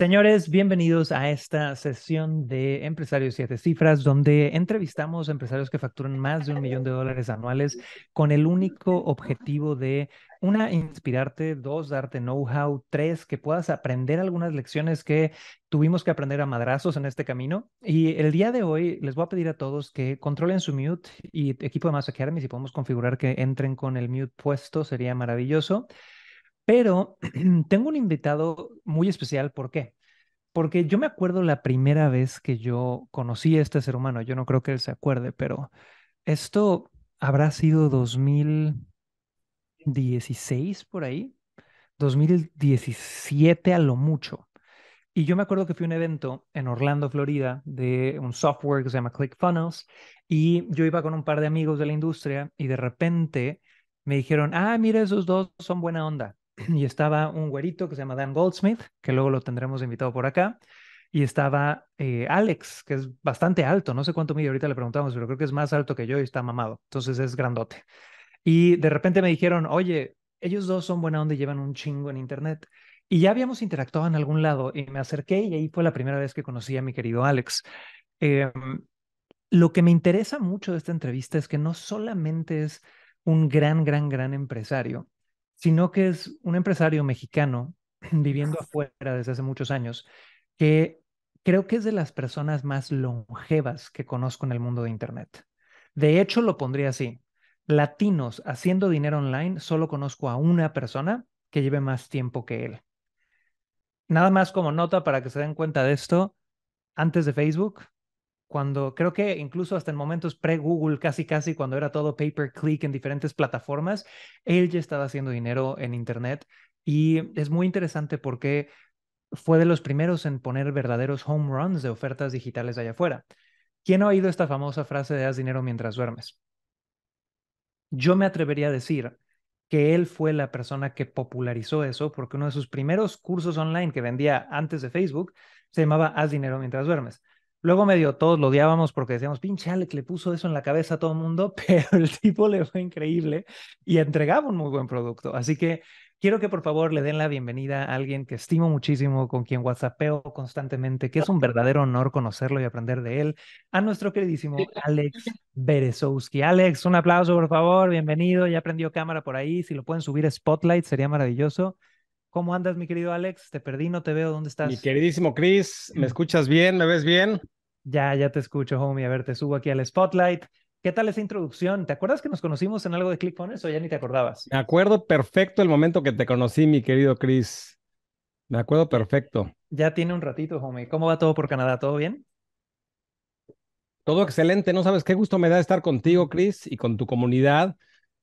Señores, bienvenidos a esta sesión de Empresarios Siete Cifras, donde entrevistamos a empresarios que facturan más de un millón de dólares anuales con el único objetivo de, una, inspirarte, dos, darte know-how, tres, que puedas aprender algunas lecciones que tuvimos que aprender a madrazos en este camino. Y el día de hoy les voy a pedir a todos que controlen su mute y equipo de Mass Academy, si podemos configurar que entren con el mute puesto, sería maravilloso. Pero tengo un invitado muy especial, ¿por qué? Porque yo me acuerdo la primera vez que yo conocí a este ser humano, yo no creo que él se acuerde, pero esto habrá sido 2016 por ahí, 2017 a lo mucho. Y yo me acuerdo que fui a un evento en Orlando, Florida, de un software que se llama ClickFunnels, y yo iba con un par de amigos de la industria y de repente me dijeron, ah, mira, esos dos son buena onda. y estaba un güerito que se llama Dan Goldsmith, que luego lo tendremos invitado por acá, y estaba eh, Alex, que es bastante alto, no sé cuánto mide, ahorita le preguntamos, pero creo que es más alto que yo y está mamado, entonces es grandote. Y de repente me dijeron, oye, ellos dos son buena onda y llevan un chingo en internet. Y ya habíamos interactuado en algún lado y me acerqué y ahí fue la primera vez que conocí a mi querido Alex. Em, lo que me interesa mucho de esta entrevista es que no solamente es un gran, gran, gran empresario, sino que es un empresario mexicano viviendo afuera desde hace muchos años, que creo que es de las personas más longevas que conozco en el mundo de Internet. De hecho, lo pondría así. Latinos haciendo dinero online, solo conozco a una persona que lleve más tiempo que él. Nada más como nota para que se den cuenta de esto, antes de Facebook, cuando creo que incluso hasta en momentos pre-Google, casi casi cuando era todo pay-per-click en diferentes plataformas, él ya estaba haciendo dinero en Internet y es muy interesante porque fue de los primeros en poner verdaderos home runs de ofertas digitales allá afuera. ¿Quién ha oído esta famosa frase de haz dinero mientras duermes? Yo me atrevería a decir que él fue la persona que popularizó eso porque uno de sus primeros cursos online que vendía antes de Facebook se llamaba Haz dinero mientras duermes. Luego medio todos lo odiábamos porque decíamos, pinche Alex, le puso eso en la cabeza a todo el mundo, pero el tipo le fue increíble y entregaba un muy buen producto. Así que quiero que por favor le den la bienvenida a alguien que estimo muchísimo, con quien whatsappeo constantemente, que es un verdadero honor conocerlo y aprender de él, a nuestro queridísimo Alex Berezowski. Alex, un aplauso por favor, bienvenido, ya prendió cámara por ahí, si lo pueden subir a Spotlight sería maravilloso. ¿Cómo andas, mi querido Alex? Te perdí, no te veo, ¿dónde estás? Mi queridísimo Chris, ¿me mm. escuchas bien? ¿Me ves bien? Ya, ya te escucho, homie. A ver, te subo aquí al spotlight. ¿Qué tal esa introducción? ¿Te acuerdas que nos conocimos en algo de ClickFunnels o ya ni te acordabas? Me acuerdo perfecto el momento que te conocí, mi querido Chris. Me acuerdo perfecto. Ya tiene un ratito, homie. ¿Cómo va todo por Canadá? ¿Todo bien? Todo excelente. No sabes qué gusto me da estar contigo, Chris, y con tu comunidad.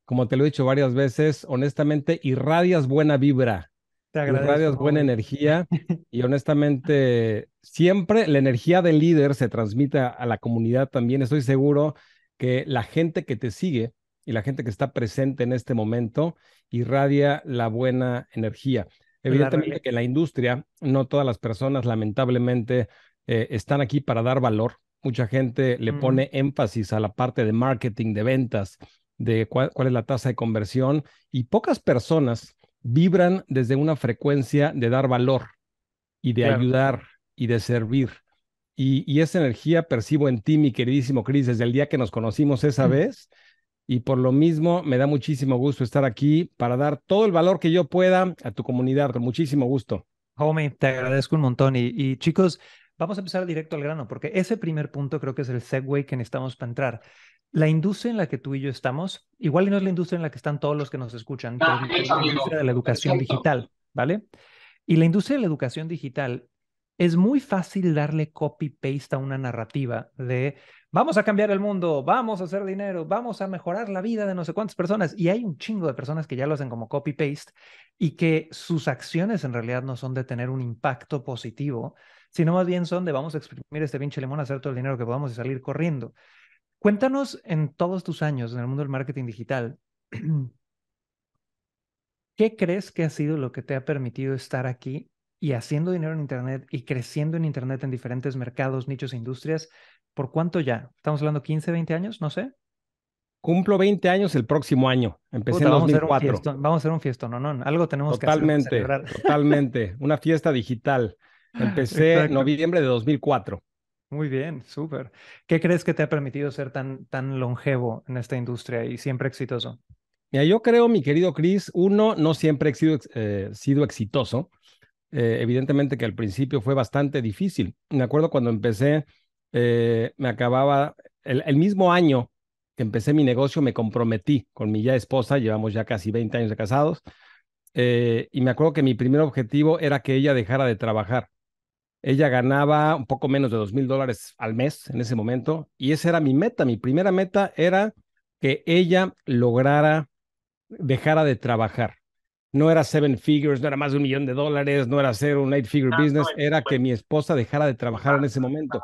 Como te lo he dicho varias veces, honestamente, irradias buena vibra te radios buena energía y honestamente siempre la energía del líder se transmite a la comunidad también. Estoy seguro que la gente que te sigue y la gente que está presente en este momento irradia la buena energía. Evidentemente que en la industria no todas las personas lamentablemente eh, están aquí para dar valor. Mucha gente le mm. pone énfasis a la parte de marketing, de ventas, de cuál es la tasa de conversión y pocas personas vibran desde una frecuencia de dar valor y de ayudar y de servir. Y, esa energía percibo en ti, mi queridísimo Cris, desde el día que nos conocimos esa mm. vez. Y por lo mismo, me da muchísimo gusto estar aquí para dar todo el valor que yo pueda a tu comunidad. Con muchísimo gusto. Homie, te agradezco un montón. Y, y chicos, vamos a empezar directo al grano, porque ese primer punto creo que es el segue que necesitamos para entrar la industria en la que tú y yo estamos, igual no es la industria en la que están todos los que nos escuchan, ah, es la industria de la educación digital, ¿vale? Y la industria de la educación digital es muy fácil darle copy-paste a una narrativa de vamos a cambiar el mundo, vamos a hacer dinero, vamos a mejorar la vida de no sé cuántas personas. Y hay un chingo de personas que ya lo hacen como copy-paste y que sus acciones en realidad no son de tener un impacto positivo, sino más bien son de vamos a exprimir este pinche limón, hacer todo el dinero que podamos y salir corriendo. Cuéntanos en todos tus años en el mundo del marketing digital, ¿qué crees que ha sido lo que te ha permitido estar aquí y haciendo dinero en Internet y creciendo en Internet en diferentes mercados, nichos e industrias? ¿Por cuánto ya? ¿Estamos hablando 15, 20 años? No sé. Cumplo 20 años el próximo año. Empecé en 2004. Vamos a, hacer un fiesto, fiestón, no, no, algo tenemos que hacer. Totalmente, totalmente. Una fiesta digital. Empecé en noviembre de 2004. Muy bien, súper. ¿Qué crees que te ha permitido ser tan, tan longevo en esta industria y siempre exitoso? Mira, yo creo, mi querido Chris, uno, no siempre he sido, eh, exitoso. Eh, evidentemente que al principio fue bastante difícil. Me acuerdo cuando empecé, eh, me acababa, el, mismo año que empecé mi negocio, me comprometí con mi ya esposa, llevamos ya casi 20 años de casados, y me acuerdo que mi primer objetivo era que ella dejara de trabajar. Ella ganaba un poco menos de dos mil dólares al mes en ese momento y esa era mi meta. Mi primera meta era que ella lograra, dejara de trabajar. No era seven figures, no era más de un millón de dólares, no era hacer un eight figure business, era que pues. mi esposa dejara de trabajar en ese momento.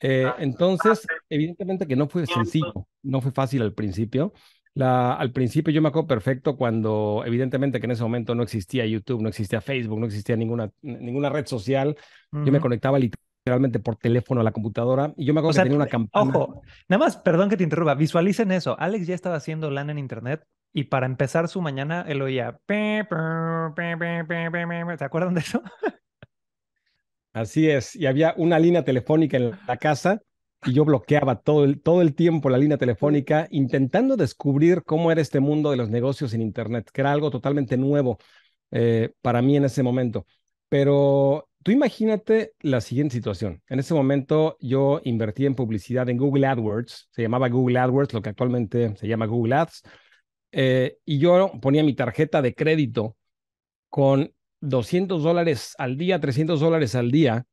Eh, entonces, evidentemente que no fue sencillo, no fue fácil al principio al principio yo me acuerdo perfecto cuando, evidentemente que en ese momento no existía YouTube, no existía Facebook, no existía ninguna, ninguna red social. Yo me conectaba literalmente por teléfono a la computadora y yo me acuerdo que tenía una eh, campaña. Ojo, nada más, perdón que te interrumpa, visualicen eso. Alex ya estaba haciendo LAN en internet y para empezar su mañana él oía. ¿Te acuerdan de eso? Así es, y había una línea telefónica en la casa y yo bloqueaba todo el, todo el tiempo la línea telefónica intentando descubrir cómo era este mundo de los negocios en Internet, que era algo totalmente nuevo eh, para mí en ese momento. Pero tú imagínate la siguiente situación. En ese momento yo invertí en publicidad en Google AdWords, se llamaba Google AdWords, lo que actualmente se llama Google Ads, eh, y yo ponía mi tarjeta de crédito con 200 dólares al día, 300 dólares al día,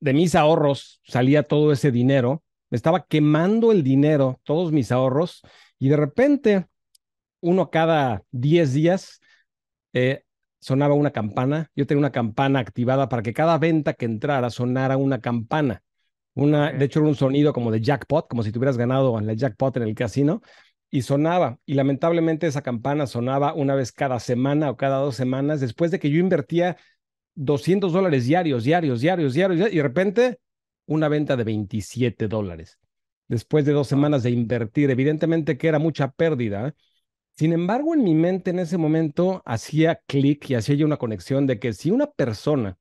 de mis ahorros salía todo ese dinero me estaba quemando el dinero, todos mis ahorros, y de repente, uno cada 10 días, eh, sonaba una campana. Yo tenía una campana activada para que cada venta que entrara sonara una campana. Una, De hecho, era un sonido como de jackpot, como si tuvieras ganado en la jackpot en el casino, y sonaba. Y lamentablemente esa campana sonaba una vez cada semana o cada dos semanas, después de que yo invertía 200 dólares diarios, diarios, diarios, diarios y de repente una venta de 27 dólares. Después de dos semanas de invertir, evidentemente que era mucha pérdida. Sin embargo, en mi mente en ese momento hacía clic y hacía yo una conexión de que si una persona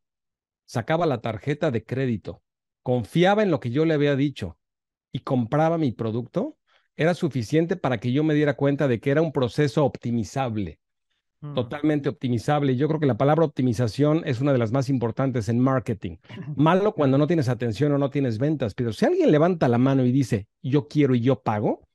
sacaba la tarjeta de crédito, confiaba en lo que yo le había dicho y compraba mi producto, era suficiente para que yo me diera cuenta de que era un proceso optimizable Mm. totalmente optimizable. Yo creo que la palabra optimización es una de las más importantes en marketing. Malo cuando no tienes atención o no tienes ventas, pero si alguien levanta la mano y dice, yo quiero y yo pago,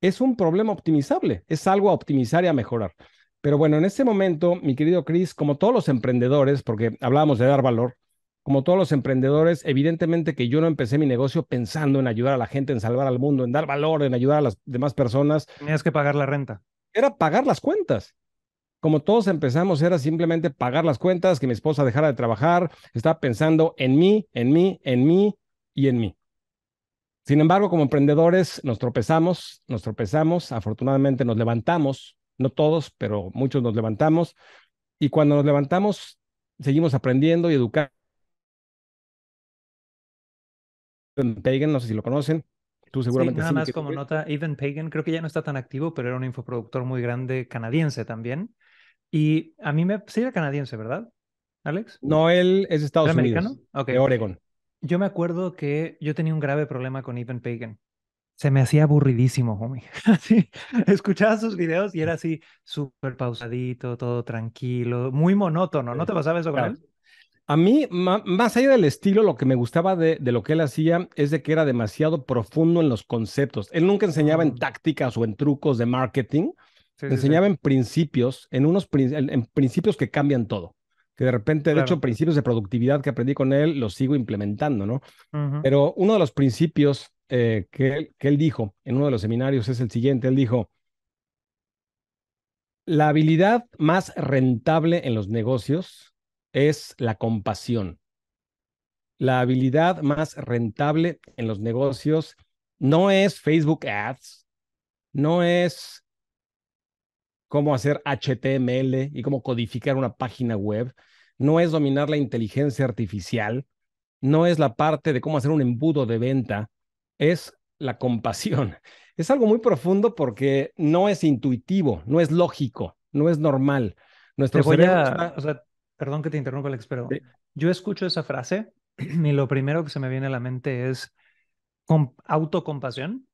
es un problema optimizable, es algo a optimizar y a mejorar. Pero bueno, en este momento, mi querido Chris, como todos los emprendedores, porque hablábamos de dar valor, como todos los emprendedores, evidentemente que yo no empecé mi negocio pensando en ayudar a la gente, en salvar al mundo, en dar valor, en ayudar a las demás personas. Tenías que pagar la renta. Era pagar las cuentas como todos empezamos, era simplemente pagar las cuentas, que mi esposa dejara de trabajar, estaba pensando en mí, en mí, en mí y en mí. Sin embargo, como emprendedores nos tropezamos, nos tropezamos, afortunadamente nos levantamos, no todos, pero muchos nos levantamos, y cuando nos levantamos seguimos aprendiendo y educando. Pagan, no sé si lo conocen, Tú seguramente sí, nada más como nota, Even Pagan creo que ya no está tan activo, pero era un infoproductor muy grande canadiense también. Y a mí me... Sí era canadiense, ¿verdad, Alex? No, él es de Estados Unidos. americano? Okay. De Oregon. Yo me acuerdo que yo tenía un grave problema con Ivan Pagan. Se me hacía aburridísimo, homie. Escuchaba sus videos y era así súper pausadito, todo tranquilo, muy monótono. ¿No te pasaba eso con A mí, más allá del estilo, lo que me gustaba de, de, lo que él hacía es de que era demasiado profundo en los conceptos. Él nunca enseñaba en ah. tácticas o en trucos de marketing, enseñaba en principios, en unos en, principios que cambian todo. Que de repente, de hecho, principios de productividad que aprendí con él, los sigo implementando, ¿no? Pero uno de los principios eh, que, que él dijo en uno de los seminarios es el siguiente. Él dijo, la habilidad más rentable en los negocios es la compasión. La habilidad más rentable en los negocios no es Facebook Ads, no es cómo hacer HTML y cómo codificar una página web, no es dominar la inteligencia artificial, no es la parte de cómo hacer un embudo de venta, es la compasión. Es algo muy profundo porque no es intuitivo, no es lógico, no es normal. perdón que te interrumpa, Alex, pero yo escucho esa frase y lo primero que se me viene a la mente es autocompasión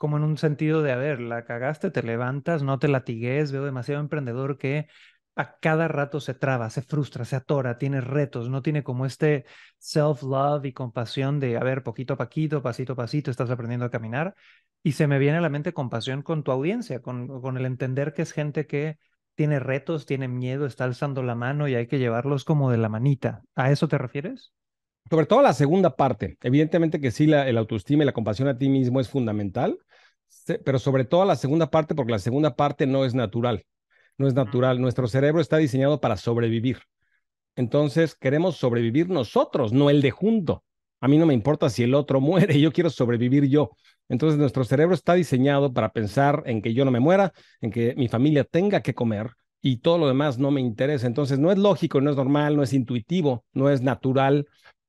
como en un sentido de, a ver, la cagaste, te levantas, no te latigues, veo demasiado emprendedor que a cada rato se traba, se frustra, se atora, tiene retos, no tiene como este self-love y compasión de, a ver, poquito a poquito, pasito a pasito, estás aprendiendo a caminar. Y se me viene a la mente compasión con tu audiencia, con el entender que es gente que tiene retos, tiene miedo, está alzando la mano y hay que llevarlos como de la manita. ¿A eso te refieres? sobre todo la segunda parte. Evidentemente que sí, la, el autoestima y la compasión a ti mismo es fundamental, pero sobre todo la segunda parte, porque la segunda parte no es natural. No es natural. Nuestro cerebro está diseñado para sobrevivir. Entonces queremos sobrevivir nosotros, no el de junto. A mí no me importa si el otro muere, yo quiero sobrevivir yo. Entonces nuestro cerebro está diseñado para pensar en que yo no me muera, en que mi familia tenga que comer y todo lo demás no me interesa. Entonces no es lógico, no es normal, no es intuitivo, no es natural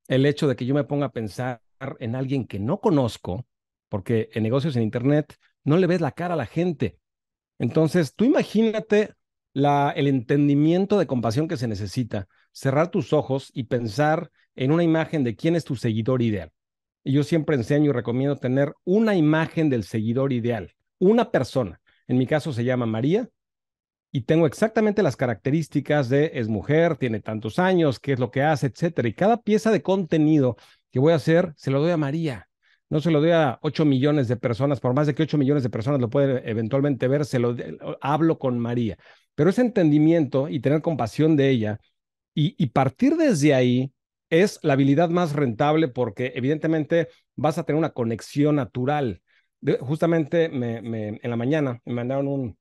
el hecho de que yo me ponga a pensar en alguien que no conozco, porque en negocios en Internet no le ves la cara a la gente. Entonces, tú imagínate el entendimiento de compasión que se necesita, cerrar tus ojos y pensar en una imagen de quién es tu seguidor ideal. Y yo siempre enseño y recomiendo tener una imagen del seguidor ideal, una persona. En mi caso se llama María, y tengo exactamente las características de es mujer, tiene tantos años, qué es lo que hace, etcétera. Y cada pieza de contenido que voy a hacer se lo doy a María. No se lo doy a 8 millones de personas, por más de que 8 millones de personas lo pueden eventualmente ver, se lo hablo con María. Pero ese entendimiento y tener compasión de ella y, partir desde ahí es la habilidad más rentable porque evidentemente vas a tener una conexión natural. justamente me, en la mañana me mandaron un,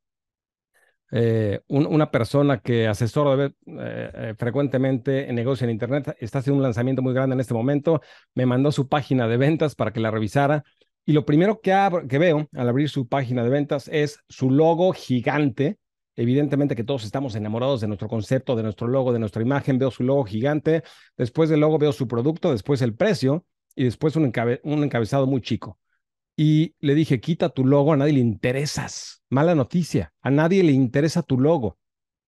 eh, una persona que asesora eh, eh, frecuentemente en negocios en Internet, está haciendo un lanzamiento muy grande en este momento, me mandó su página de ventas para que la revisara. Y lo primero que, veo al abrir su página de ventas es su logo gigante. Evidentemente que todos estamos enamorados de nuestro concepto, de nuestro logo, de nuestra imagen. Veo su logo gigante. Después del logo veo su producto, después el precio y después un encabezado muy chico y le dije, quita tu logo, a nadie le interesas. Mala noticia, a nadie le interesa tu logo.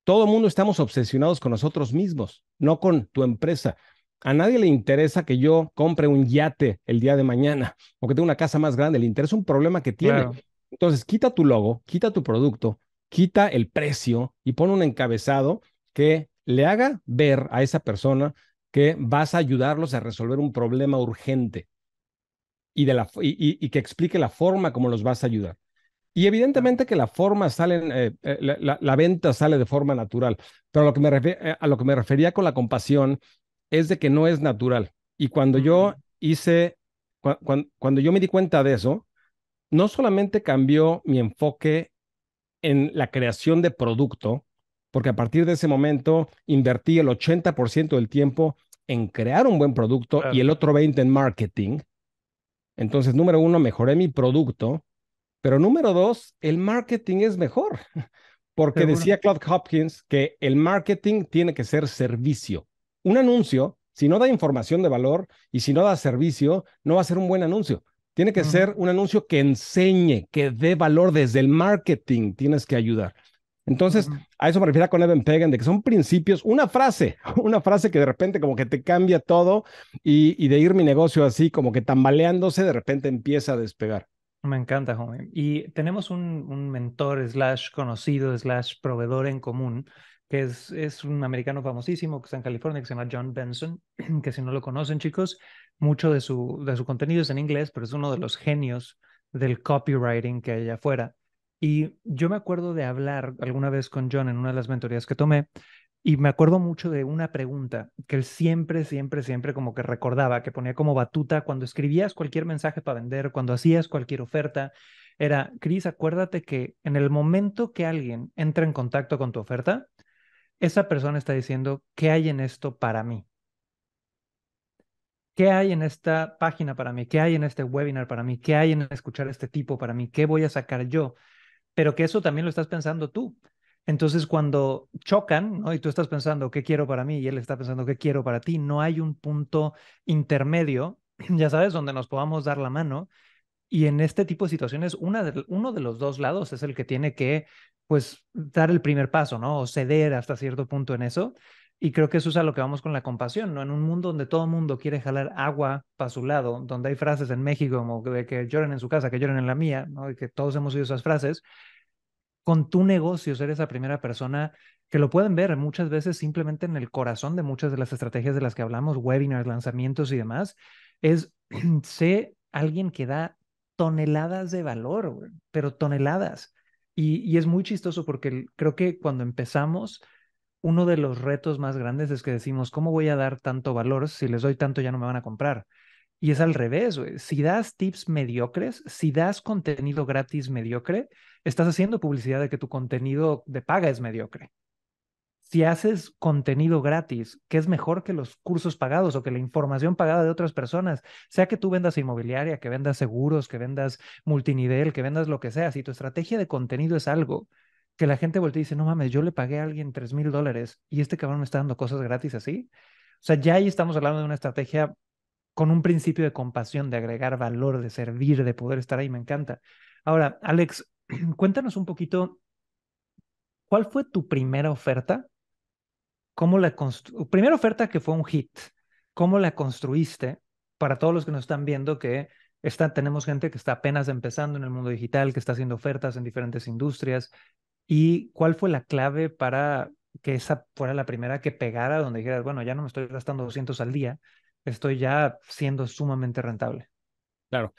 Todo el mundo estamos obsesionados con nosotros mismos, no con tu empresa. A nadie le interesa que yo compre un yate el día de mañana o que tenga una casa más grande. Le interesa un problema que tiene. Entonces, quita tu logo, quita tu producto, quita el precio y pon un encabezado que le haga ver a esa persona que vas a ayudarlos a resolver un problema urgente y, de la, y, que explique la forma como los vas a ayudar. Y evidentemente que la forma sale, eh, eh, la, venta sale de forma natural, pero a lo, que me eh, a lo que me refería con la compasión es de que no es natural. Y cuando yo hice, cuando yo me di cuenta de eso, no solamente cambió mi enfoque en la creación de producto, porque a partir de ese momento invertí el 80% del tiempo en crear un buen producto y el otro 20% en marketing, entonces, número uno, mejoré mi producto, pero número dos, el marketing es mejor, porque decía Claude Hopkins que el marketing tiene que ser servicio. Un anuncio, si no da información de valor y si no da servicio, no va a ser un buen anuncio. Tiene que ser un anuncio que enseñe, que dé valor desde el marketing, tienes que ayudar. Entonces, a eso me refiero con Evan Pagan, de que son principios, una frase, una frase que de repente como que te cambia todo y, de ir mi negocio así, como que tambaleándose, de repente empieza a despegar. Me encanta, joven. Y tenemos un, un, mentor, slash conocido, slash proveedor en común, que es, es un americano famosísimo que está en California, que se llama John Benson, que si no lo conocen, chicos, mucho de su, de su contenido es en inglés, pero es uno de los genios del copywriting que hay allá afuera. Y yo me acuerdo de hablar alguna vez con John en una de las mentorías que tomé y me acuerdo mucho de una pregunta que él siempre, siempre, siempre como que recordaba, que ponía como batuta cuando escribías cualquier mensaje para vender, cuando hacías cualquier oferta, era, Cris, acuérdate que en el momento que alguien entra en contacto con tu oferta, esa persona está diciendo, ¿qué hay en esto para mí? ¿Qué hay en esta página para mí? ¿Qué hay en este webinar para mí? ¿Qué hay en escuchar a este tipo para mí? ¿Qué voy a sacar yo pero que eso también lo estás pensando tú. Entonces, cuando chocan, ¿no? Y tú estás pensando, ¿qué quiero para mí? Y él está pensando, ¿qué quiero para ti? No hay un punto intermedio, ya sabes, donde nos podamos dar la mano. Y en este tipo de situaciones, uno de los dos lados es el que tiene que, pues, dar el primer paso, ¿no? O ceder hasta cierto punto en eso. Y creo que eso es a lo que vamos con la compasión, ¿no? En un mundo donde todo el mundo quiere jalar agua para su lado, donde hay frases en México como que, que, lloren en su casa, que lloren en la mía, ¿no? Y que todos hemos oído esas frases. Con tu negocio, ser esa primera persona que lo pueden ver muchas veces simplemente en el corazón de muchas de las estrategias de las que hablamos, webinars, lanzamientos y demás, es sé alguien que da toneladas de valor, pero toneladas. Y, y es muy chistoso porque creo que cuando empezamos uno de los retos más grandes es que decimos, ¿cómo voy a dar tanto valor? Si les doy tanto ya no me van a comprar. Y es al revés, si das tips mediocres, si das contenido gratis mediocre, estás haciendo publicidad de que tu contenido de paga es mediocre. Si haces contenido gratis, que es mejor que los cursos pagados o que la información pagada de otras personas, sea que tú vendas inmobiliaria, que vendas seguros, que vendas multinivel, que vendas lo que sea, si tu estrategia de contenido es algo que la gente voltee y dice, no mames, yo le pagué a alguien tres mil dólares y este cabrón me está dando cosas gratis así. O sea, ya ahí estamos hablando de una estrategia con un principio de compasión, de agregar valor, de servir, de poder estar ahí, me encanta. Ahora, Alex, cuéntanos un poquito, ¿cuál fue tu primera oferta? ¿Cómo la constru Primera oferta que fue un hit, ¿cómo la construiste? Para todos los que nos están viendo que está, tenemos gente que está apenas empezando en el mundo digital, que está haciendo ofertas en diferentes industrias. ¿Y cuál fue la clave para que esa fuera la primera que pegara donde dijeras, bueno, ya no me estoy gastando 200 al día, estoy ya siendo sumamente rentable? Claro.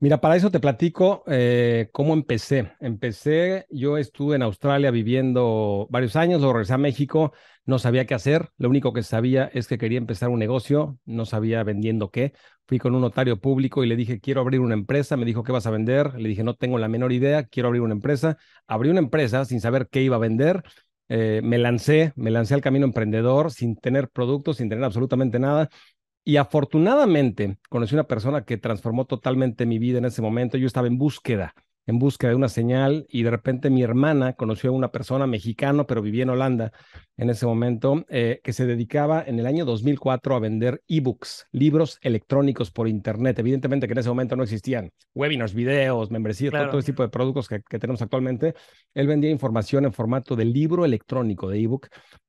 Mira, para eso te platico eh, cómo empecé. Empecé, yo estuve en Australia viviendo varios años, luego regresé a México, no sabía qué hacer, lo único que sabía es que quería empezar un negocio, no sabía vendiendo qué, Fui con un notario público y le dije, quiero abrir una empresa. Me dijo, ¿qué vas a vender? Le dije, no tengo la menor idea, quiero abrir una empresa. Abrí una empresa sin saber qué iba a vender. Eh, me lancé, me lancé al camino emprendedor sin tener productos, sin tener absolutamente nada. Y afortunadamente conocí una persona que transformó totalmente mi vida en ese momento. Yo estaba en búsqueda en busca de una señal y de repente mi hermana conoció a una persona mexicano, pero vivía en Holanda en ese momento, eh, que se dedicaba en el año 2004 a vender ebooks, libros electrónicos por Internet. Evidentemente que en ese momento no existían webinars, videos, membresías, todo, ese tipo de productos que, tenemos actualmente. Él vendía información en formato de libro electrónico, de ebook,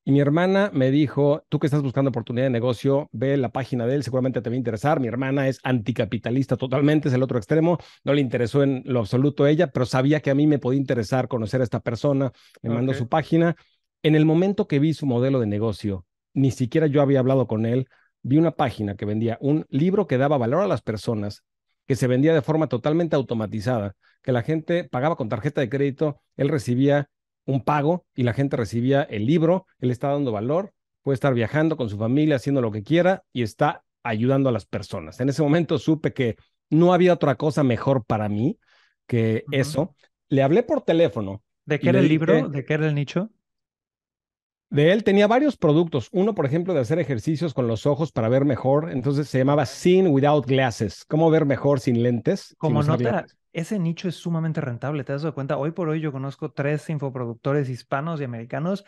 y mi hermana me dijo, tú que estás buscando oportunidad de negocio, ve la página de él, seguramente te va a interesar. Mi hermana es anticapitalista totalmente, es el otro extremo, no le interesó en lo absoluto a ella, pero sabía que a mí me podía interesar conocer a esta persona, me mandó su página. En el momento que vi su modelo de negocio, ni siquiera yo había hablado con él, vi una página que vendía un libro que daba valor a las personas, que se vendía de forma totalmente automatizada, que la gente pagaba con tarjeta de crédito, él recibía un pago y la gente recibía el libro, él está dando valor, puede estar viajando con su familia, haciendo lo que quiera y está ayudando a las personas. En ese momento supe que no había otra cosa mejor para mí que eso. Le hablé por teléfono. ¿De qué era el libro? ¿De qué era el nicho? De él tenía varios productos. Uno, por ejemplo, de hacer ejercicios con los ojos para ver mejor. Entonces se llamaba Sin Without Glasses. ¿Cómo ver mejor sin lentes? Como ese nicho es sumamente rentable. Te das cuenta, hoy por hoy yo conozco tres infoproductores hispanos y americanos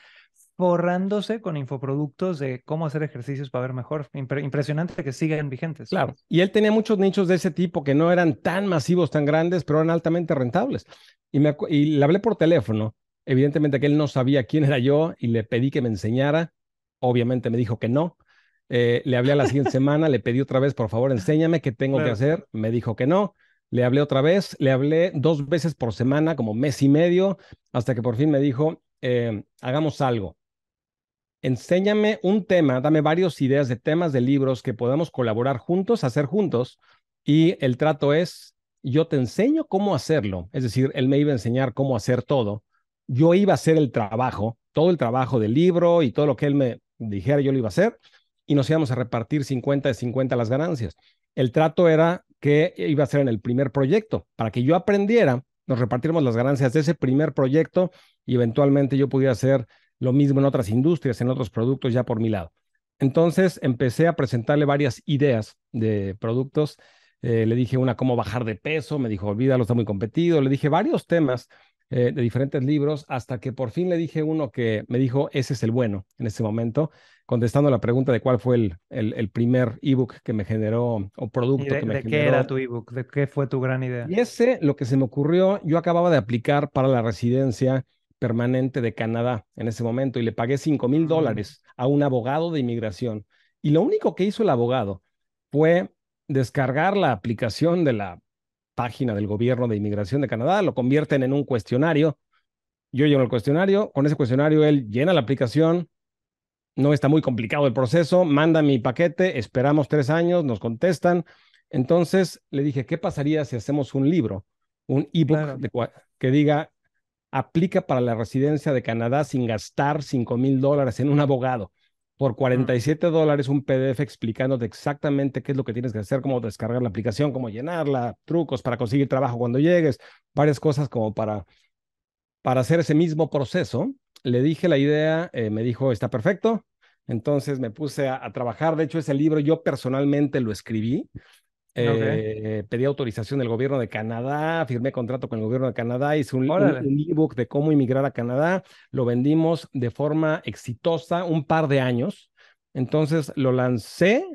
forrándose con infoproductos de cómo hacer ejercicios para ver mejor. impresionante que sigan vigentes. Claro, y él tenía muchos nichos de ese tipo que no eran tan masivos, tan grandes, pero eran altamente rentables. Y, y le hablé por teléfono, evidentemente que él no sabía quién era yo y le pedí que me enseñara, obviamente me dijo que no. Eh, le hablé a la siguiente semana, le pedí otra vez, por favor, enséñame qué tengo que hacer, me dijo que no le hablé otra vez, le hablé dos veces por semana, como mes y medio, hasta que por fin me dijo, eh, hagamos algo. Enséñame un tema, dame varias ideas de temas de libros que podamos colaborar juntos, hacer juntos. Y el trato es, yo te enseño cómo hacerlo. Es decir, él me iba a enseñar cómo hacer todo. Yo iba a hacer el trabajo, todo el trabajo del libro y todo lo que él me dijera, yo lo iba a hacer. Y nos íbamos a repartir 50 de 50 las ganancias. El trato era que iba a ser en el primer proyecto. Para que yo aprendiera, nos repartimos las ganancias de ese primer proyecto y eventualmente yo pudiera hacer lo mismo en otras industrias, en otros productos ya por mi lado. Entonces empecé a presentarle varias ideas de productos. Eh, le dije una, cómo bajar de peso, me dijo, olvídalo, está muy competido. Le dije varios temas eh, de diferentes libros hasta que por fin le dije uno que me dijo, ese es el bueno en ese momento contestando la pregunta de cuál fue el, el, primer ebook que me generó o producto que me generó. ¿De qué era tu ebook? ¿De qué fue tu gran idea? Y ese, lo que se me ocurrió, yo acababa de aplicar para la residencia permanente de Canadá en ese momento y le pagué 5 mil ah. dólares a un abogado de inmigración. Y lo único que hizo el abogado fue descargar la aplicación de la página del gobierno de inmigración de Canadá, lo convierten en un cuestionario. Yo lleno el cuestionario, con ese cuestionario él llena la aplicación, no está muy complicado el proceso, manda mi paquete, esperamos tres años, nos contestan. Entonces le dije, ¿qué pasaría si hacemos un libro, un ebook que diga, aplica para la residencia de Canadá sin gastar 5 mil dólares en un abogado? Por 47 mm. dólares un PDF explicándote exactamente qué es lo que tienes que hacer, cómo descargar la aplicación, cómo llenarla, trucos para conseguir trabajo cuando llegues, varias cosas como para, para hacer ese mismo proceso le dije la idea, eh, me dijo, está perfecto. Entonces me puse a, trabajar. De hecho, ese libro yo personalmente lo escribí. Eh, pedí autorización del gobierno de Canadá, firmé contrato con el gobierno de Canadá, hice un, un ebook de cómo inmigrar a Canadá. Lo vendimos de forma exitosa un par de años. Entonces lo lancé.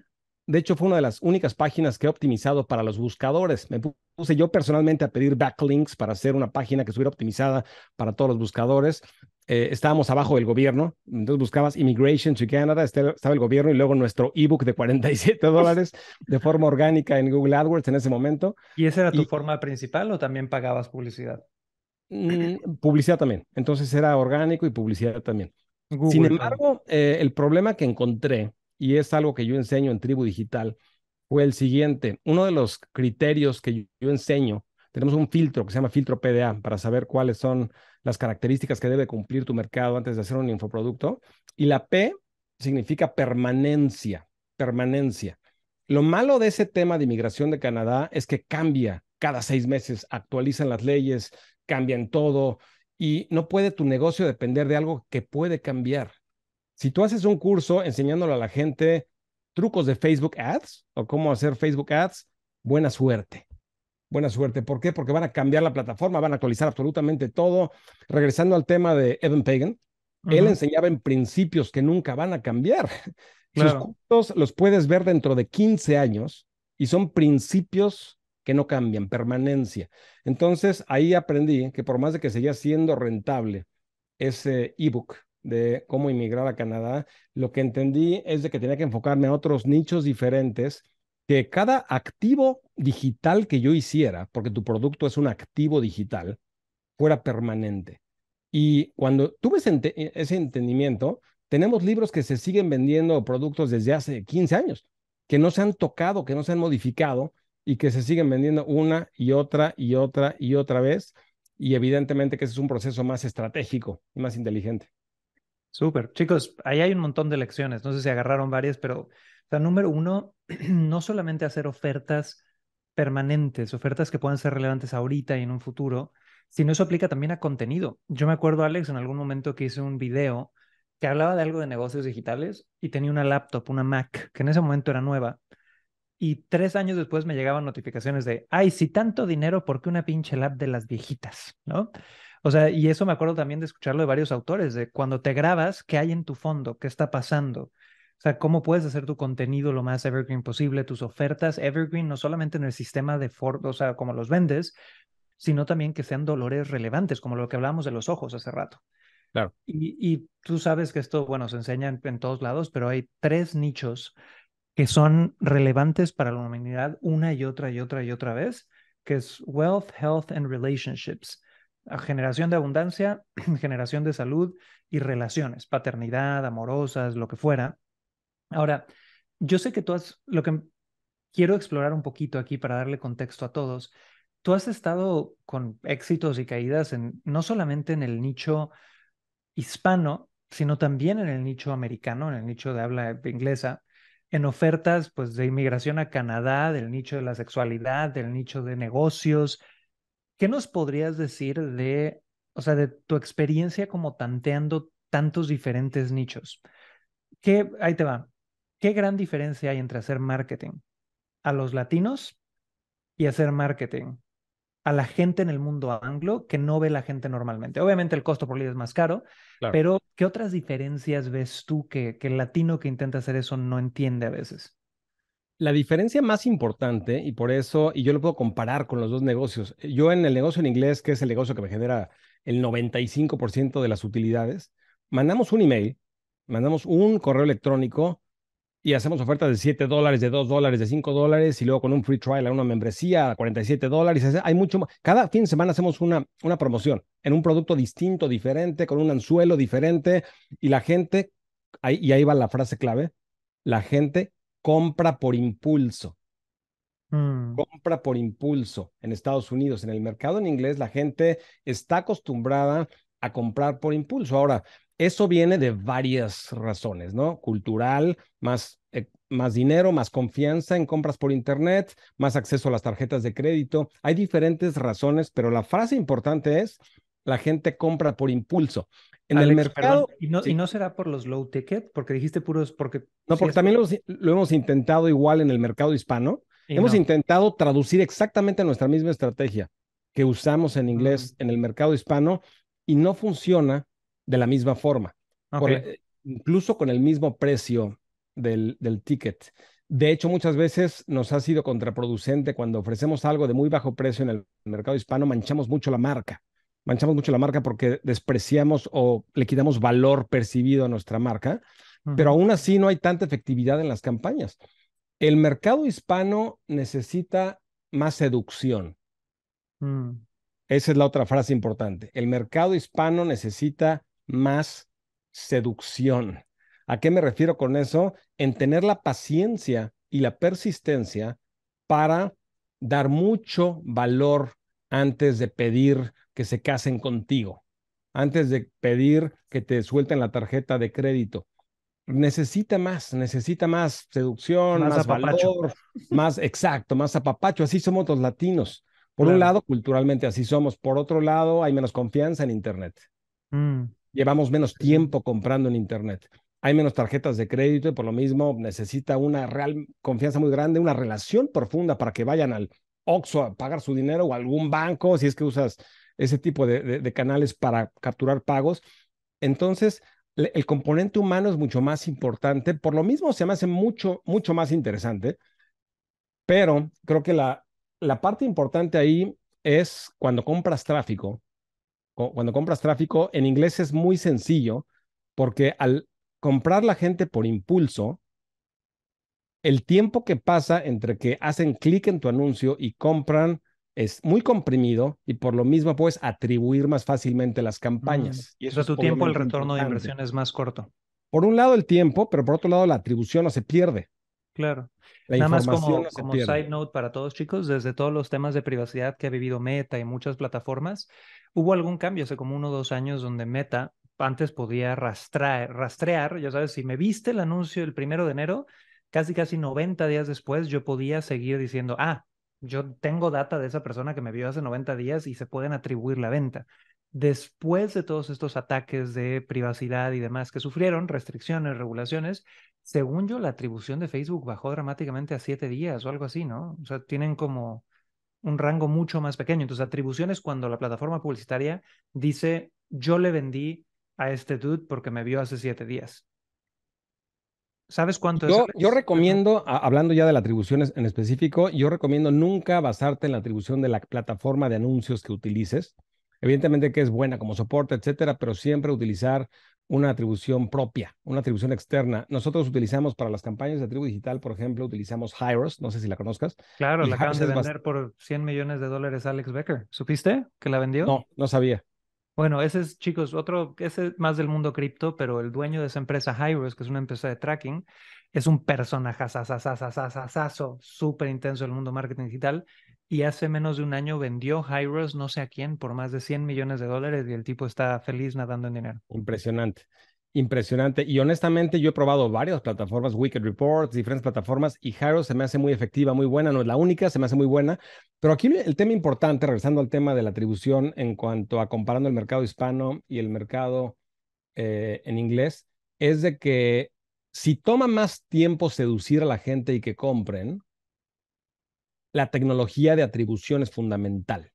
De hecho, fue una de las únicas páginas que he optimizado para los buscadores. Me puse yo personalmente a pedir backlinks para hacer una página que estuviera optimizada para todos los buscadores. Eh, estábamos abajo del gobierno, entonces buscabas Immigration to Canada, este, estaba el gobierno y luego nuestro ebook de 47 dólares de forma orgánica en Google AdWords en ese momento. ¿Y esa era tu forma principal o también pagabas publicidad? Mm, publicidad también, entonces era orgánico y publicidad también. Sin embargo, eh, el problema que encontré, y es algo que yo enseño en Tribu Digital, fue el siguiente. Uno de los criterios que yo enseño, tenemos un filtro que se llama filtro PDA para saber cuáles son las características que debe cumplir tu mercado antes de hacer un infoproducto. Y la P significa permanencia, permanencia. Lo malo de ese tema de inmigración de Canadá es que cambia cada seis meses, actualizan las leyes, cambian todo y no puede tu negocio depender de algo que puede cambiar. Si tú haces un curso enseñándole a la gente trucos de Facebook Ads o cómo hacer Facebook Ads, buena suerte buena suerte. ¿Por qué? Porque van a cambiar la plataforma, van a actualizar absolutamente todo. Regresando al tema de Evan Pagan, él enseñaba en principios que nunca van a cambiar. Sus cursos los puedes ver dentro de 15 años y son principios que no cambian, permanencia. Entonces ahí aprendí que por más de que seguía siendo rentable ese ebook de cómo inmigrar a Canadá, lo que entendí es de que tenía que enfocarme a otros nichos diferentes que cada activo digital que yo hiciera, porque tu producto es un activo digital, fuera permanente. Y cuando tuve ese, e-, entendimiento, tenemos libros que se siguen vendiendo productos desde hace 15 años, que no se han tocado, que no se han modificado y que se siguen vendiendo una y otra y otra y otra vez. Y evidentemente que ese es un proceso más estratégico y más inteligente. Súper. Chicos, ahí hay un montón de lecciones. No sé si agarraron varias, pero o sea, número uno, no solamente hacer ofertas permanentes, ofertas que puedan ser relevantes ahorita y en un futuro, sino eso aplica también a contenido. Yo me acuerdo, Alex, en algún momento que hice un video que hablaba de algo de negocios digitales y tenía una laptop, una Mac, que en ese momento era nueva. Y tres años después me llegaban notificaciones de, ay, si tanto dinero, ¿por qué una pinche lap de las viejitas? ¿No? O sea, y eso me acuerdo también de escucharlo de varios autores, de cuando te grabas, ¿qué hay en tu fondo? ¿Qué está pasando? O sea, ¿cómo puedes hacer tu contenido lo más evergreen posible, tus ofertas evergreen, no solamente en el sistema de Ford, o sea, como los vendes, sino también que sean dolores relevantes, como lo que hablábamos de los ojos hace rato. Claro. Y, tú sabes que esto, bueno, se enseña en, todos lados, pero hay tres nichos que son relevantes para la humanidad una y otra y otra y otra vez, que es wealth, health and relationships generación de abundancia, generación de salud y relaciones, paternidad, amorosas, lo que fuera. Ahora, yo sé que tú has, lo que quiero explorar un poquito aquí para darle contexto a todos, tú has estado con éxitos y caídas en, no solamente en el nicho hispano, sino también en el nicho americano, en el nicho de habla inglesa, en ofertas pues de inmigración a Canadá, del nicho de la sexualidad, del nicho de negocios, ¿Qué nos podrías decir de, o sea, de tu experiencia como tanteando tantos diferentes nichos? ¿Qué, ahí te va. ¿Qué gran diferencia hay entre hacer marketing a los latinos y hacer marketing a la gente en el mundo anglo que no ve la gente normalmente? Obviamente el costo por lead es más caro, pero ¿qué otras diferencias ves tú que el latino que intenta hacer eso no entiende a veces? la diferencia más importante, y por eso, y yo lo puedo comparar con los dos negocios, eh, yo en el negocio en inglés, que es el negocio que me genera el 95% de las utilidades, mandamos un email, mandamos un correo electrónico y hacemos ofertas de 7 dólares, de 2 dólares, de 5 dólares, y luego con un free trial a una membresía a 47 dólares. Hay mucho más. Cada fin de semana hacemos una, una promoción en un producto distinto, diferente, con un anzuelo diferente, y la gente, y ahí va la frase clave, la gente compra por impulso. Mm. Compra por impulso en Estados Unidos. En el mercado en inglés la gente está acostumbrada a comprar por impulso. Ahora, eso viene de varias razones, ¿no? Cultural, más, eh, más dinero, más confianza en compras por Internet, más acceso a las tarjetas de crédito. Hay diferentes razones, pero la frase importante es, la gente compra por impulso. En el mercado. ¿Y, no, será por los low ticket? Porque dijiste puros. Porque, no, porque también lo, hemos intentado igual en el mercado hispano. hemos intentado traducir exactamente nuestra misma estrategia que usamos en inglés mm. en el mercado hispano y no funciona de la misma forma. E, incluso con el mismo precio del, del ticket. De hecho, muchas veces nos ha sido contraproducente cuando ofrecemos algo de muy bajo precio en el mercado hispano, manchamos mucho la marca manchamos mucho la marca porque despreciamos o le quitamos valor percibido a nuestra marca, pero aún así no hay tanta efectividad en las campañas. El mercado hispano necesita más seducción. Mm. Esa es la otra frase importante. El mercado hispano necesita más seducción. ¿A qué me refiero con eso? En tener la paciencia y la persistencia para dar mucho valor antes de pedir que se casen contigo, antes de pedir que te suelten la tarjeta de crédito. Necesita más, necesita más seducción, más, más más exacto, más apapacho. Así somos los latinos. Por un lado, culturalmente así somos. Por otro lado, hay menos confianza en Internet. Mm. Llevamos menos tiempo comprando en Internet hay menos tarjetas de crédito y por lo mismo necesita una real confianza muy grande, una relación profunda para que vayan al Oxxo a pagar su dinero o algún banco si es que usas ese tipo de, canales para capturar pagos. Entonces, el componente humano es mucho más importante, por lo mismo se me hace mucho, mucho más interesante, pero creo que la, la parte importante ahí es cuando compras tráfico. Cuando compras tráfico, en inglés es muy sencillo, porque al comprar la gente por impulso, el tiempo que pasa entre que hacen clic en tu anuncio y compran es muy comprimido y por lo mismo puedes atribuir más fácilmente las mm, campañas. Y eso es tu tiempo, el retorno de inversión es más corto. Por un lado el tiempo, pero por otro lado la atribución no se pierde. Claro. La Nada más como, side note para todos chicos, desde todos los temas de privacidad que ha vivido Meta y muchas plataformas, hubo algún cambio hace como uno o dos años donde Meta antes podía rastrear, rastrear, ya sabes, si me viste el anuncio el primero de enero, casi casi 90 días después yo podía seguir diciendo, ah, yo tengo data de esa persona que me vio hace 90 días y se pueden atribuir la venta. Después de todos estos ataques de privacidad y demás que sufrieron, restricciones, regulaciones, según yo, la atribución de Facebook bajó dramáticamente a 7 días o algo así, ¿no? O sea, tienen como un rango mucho más pequeño. Entonces, atribución es cuando la plataforma publicitaria dice, yo le vendí a este dude porque me vio hace 7 días. ¿Sabes cuánto es? Yo, recomiendo, hablando ya de la atribución en específico, yo recomiendo nunca basarte en la atribución de la plataforma de anuncios que utilices. Evidentemente que es buena como soporte, etcétera, pero siempre utilizar una atribución propia, una atribución externa. Nosotros utilizamos para las campañas de atribución digital, por ejemplo, utilizamos Hyros, no sé si la conozcas. Claro, la acaban de vender por 100 millones de dólares Alex Becker. ¿Supiste que la vendió? No, no sabía. Bueno, ese es, chicos, otro, ese es más del mundo cripto, pero el dueño de esa empresa, Hyros, que es una empresa de tracking, es un personaje súper intenso del mundo marketing digital. Y hace menos de un año vendió Hyros, no sé a quién, por más de 100 millones de dólares y el tipo está feliz nadando en dinero. Impresionante. Impresionante. Y honestamente, yo he probado varias plataformas, Wicked Reports, diferentes plataformas, y Hiro se me hace muy efectiva, muy buena. No es la única, se me hace muy buena. Pero aquí el tema importante, regresando al tema de la atribución en cuanto a comparando el mercado hispano y el mercado eh, en inglés, es de que si toma más tiempo seducir a la gente y que compren, la tecnología de atribución es fundamental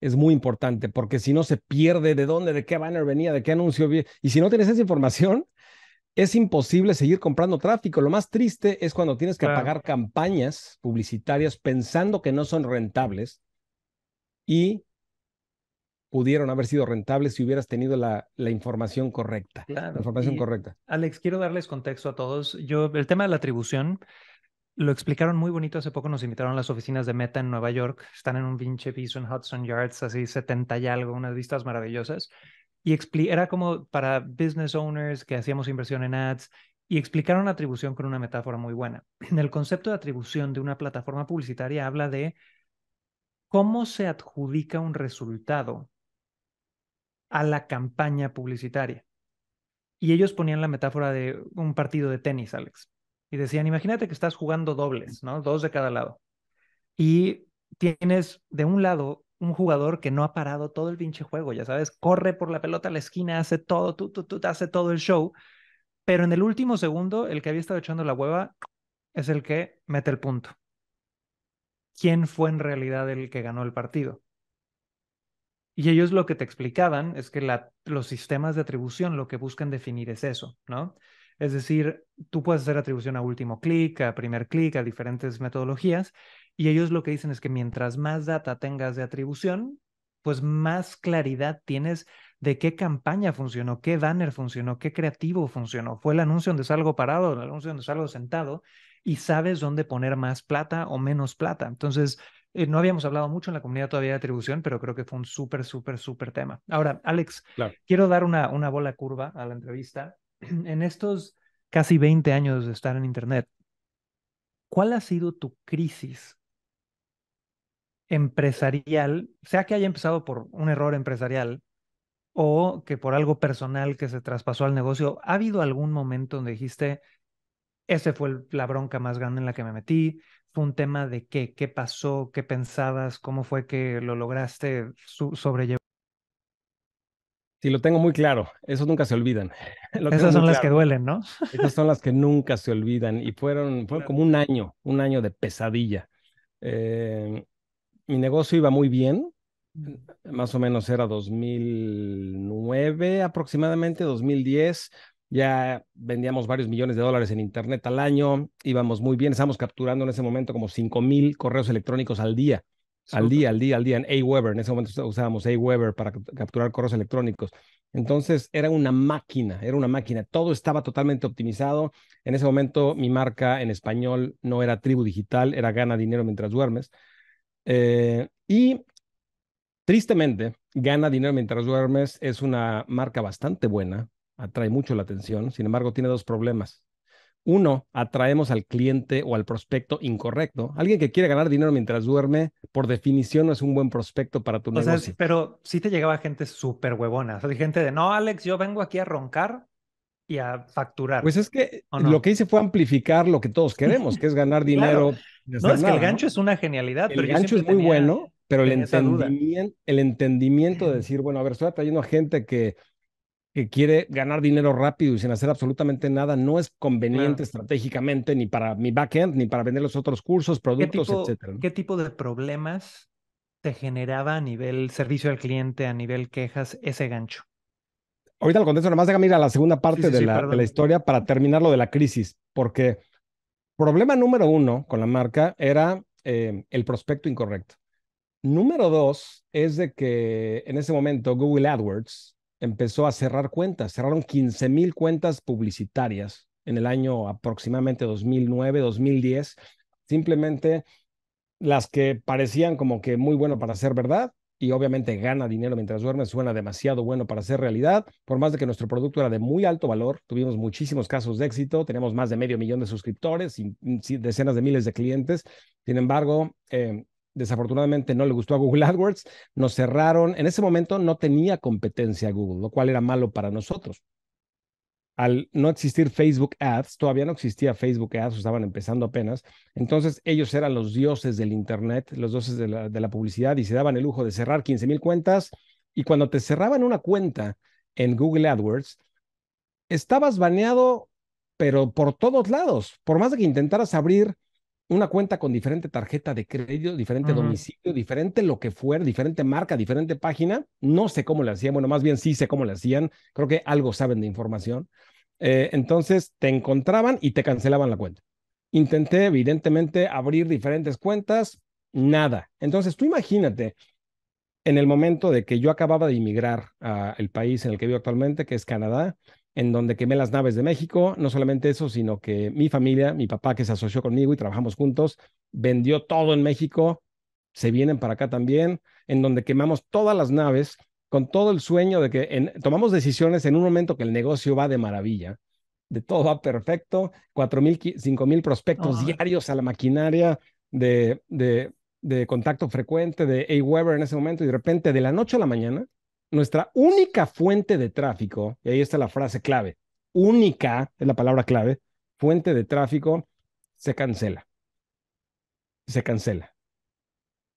es muy importante, porque si no se pierde de dónde, de qué banner venía, de qué anuncio. Y si no tienes esa información, es imposible seguir comprando tráfico. Lo más triste es cuando tienes que pagar campañas publicitarias pensando que no son rentables y pudieron haber sido rentables si hubieras tenido la, la información correcta. La información correcta. Alex, quiero darles contexto a todos. Yo, el tema de la atribución, lo explicaron muy bonito. Hace poco nos invitaron a las oficinas de Meta en Nueva York. Están en un vince piso en Hudson Yards, así 70 y algo, unas vistas maravillosas. Y era como para business owners que hacíamos inversión en ads y explicaron atribución con una metáfora muy buena. En el concepto de atribución de una plataforma publicitaria habla de cómo se adjudica un resultado a la campaña publicitaria. Y ellos ponían la metáfora de un partido de tenis, Alex y decían, imagínate que estás jugando dobles, ¿no? Dos de cada lado. Y tienes de un lado un jugador que no ha parado todo el pinche juego, ya sabes, corre por la pelota a la esquina, hace todo, tú, tú, tú, hace todo el show, pero en el último segundo, el que había estado echando la hueva es el que mete el punto. ¿Quién fue en realidad el que ganó el partido? Y ellos lo que te explicaban es que la, los sistemas de atribución lo que buscan definir es eso, ¿no? Es decir, tú puedes hacer atribución a último clic, a primer clic, a diferentes metodologías, y ellos lo que dicen es que mientras más data tengas de atribución, pues más claridad tienes de qué campaña funcionó, qué banner funcionó, qué creativo funcionó. Fue el anuncio donde salgo parado, el anuncio donde salgo sentado, y sabes dónde poner más plata o menos plata. Entonces, eh, no habíamos hablado mucho en la comunidad todavía de atribución, pero creo que fue un súper, súper, súper tema. Ahora, Alex, quiero dar una, una bola curva a la entrevista en estos casi 20 años de estar en Internet, ¿cuál ha sido tu crisis empresarial? Sea que haya empezado por un error empresarial o que por algo personal que se traspasó al negocio, ¿ha habido algún momento donde dijiste, ese fue la bronca más grande en la que me metí? ¿Fue un tema de qué? ¿Qué pasó? ¿Qué pensabas? ¿Cómo fue que lo lograste sobrellevar? Sí, lo tengo muy claro. Eso nunca se olvidan. Esas son las que duelen, ¿no? Esas son las que nunca se olvidan. Y fueron, como un año, un año de pesadilla. Eh, mi negocio iba muy bien. Más o menos era 2009 aproximadamente, 2010. Ya vendíamos varios millones de dólares en Internet al año. Íbamos muy bien. Estábamos capturando en ese momento como 5 mil correos electrónicos al día. Al día, al día, al día, en AWeber. En ese momento usábamos AWeber para capturar correos electrónicos. Entonces era una máquina, era una máquina. Todo estaba totalmente optimizado. En ese momento mi marca en español no era tribu digital, era gana dinero mientras duermes. Eh, y tristemente, gana dinero mientras duermes es una marca bastante buena, atrae mucho la atención. Sin embargo, tiene dos problemas. Uno, atraemos al cliente o al prospecto incorrecto. Alguien que quiere ganar dinero mientras duerme, por definición, no es un buen prospecto para tu negocio. pero sí te llegaba gente súper huevona. O sea, gente de, no, Alex, yo vengo aquí a roncar y a facturar. Pues es que lo que hice fue amplificar lo que todos queremos, que es ganar dinero. No, es que el gancho es una genialidad. El gancho es muy bueno, pero el entendimiento, el entendimiento de decir, bueno, a ver, estoy atrayendo a gente que que quiere ganar dinero rápido y sin hacer absolutamente nada, no es conveniente estratégicamente ni para mi backend, ni para vender los otros cursos, productos, etcétera. ¿Qué tipo de problemas te generaba a nivel servicio al cliente, a nivel quejas, ese gancho? Ahorita lo contesto, nomás déjame ir a la segunda parte de, la, historia para terminar lo de la crisis, porque problema número uno con la marca era eh, el prospecto incorrecto. Número dos es de que en ese momento Google AdWords empezó a cerrar cuentas. Cerraron 15 mil cuentas publicitarias en el año aproximadamente 2009, 2010. Simplemente las que parecían como que muy bueno para ser verdad y obviamente gana dinero mientras duerme, suena demasiado bueno para ser realidad, por más de que nuestro producto era de muy alto valor, tuvimos muchísimos casos de éxito, tenemos más de medio millón de suscriptores y mm, decenas de miles de clientes, sin embargo, eh, desafortunadamente no le gustó a Google AdWords, nos cerraron. En ese momento no tenía competencia Google, lo cual era malo para nosotros. Al no existir Facebook Ads, todavía no existía Facebook Ads, estaban empezando apenas. Entonces ellos eran los dioses del Internet, los dioses de la, publicidad y se daban el lujo de cerrar 15 mil cuentas. Y cuando te cerraban una cuenta en Google AdWords, estabas baneado, pero por todos lados. Por más que intentaras abrir una cuenta con diferente tarjeta de crédito, diferente domicilio, diferente lo que fuera, diferente marca, diferente página. No sé cómo le hacían, bueno, más bien sí sé cómo le hacían, creo que algo saben de información. Eh, entonces te encontraban y te cancelaban la cuenta. Intenté, evidentemente, abrir diferentes cuentas, nada. Entonces tú imagínate, en el momento de que yo acababa de inmigrar al país en el que vivo actualmente, que es Canadá, en donde quemé las naves de México. No solamente eso, sino que mi familia, mi papá que se asoció conmigo y trabajamos juntos, vendió todo en México, se vienen para acá también, en donde quemamos todas las naves con todo el sueño de que tomamos decisiones en un momento que el negocio va de maravilla, de todo va perfecto, 4.000, 5.000 prospectos diarios a la maquinaria de, de, de contacto frecuente de A. Weber en ese momento y de repente de la noche a la mañana nuestra única fuente de tráfico, y ahí está la frase clave, única es la palabra clave, fuente de tráfico, se cancela. Se cancela.